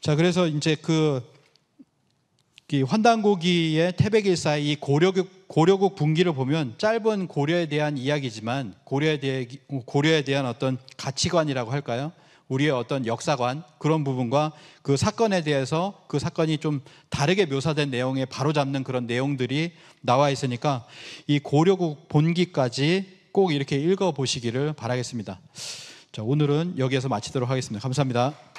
자 그래서 이제 그 환단고기의 태백일사이 고려국, 고려국 분기를 보면 짧은 고려에 대한 이야기지만 고려에, 대, 고려에 대한 어떤 가치관이라고 할까요? 우리의 어떤 역사관 그런 부분과 그 사건에 대해서 그 사건이 좀 다르게 묘사된 내용에 바로잡는 그런 내용들이 나와 있으니까 이 고려국 본기까지 꼭 이렇게 읽어 보시기를 바라겠습니다. 자, 오늘은 여기에서 마치도록 하겠습니다. 감사합니다.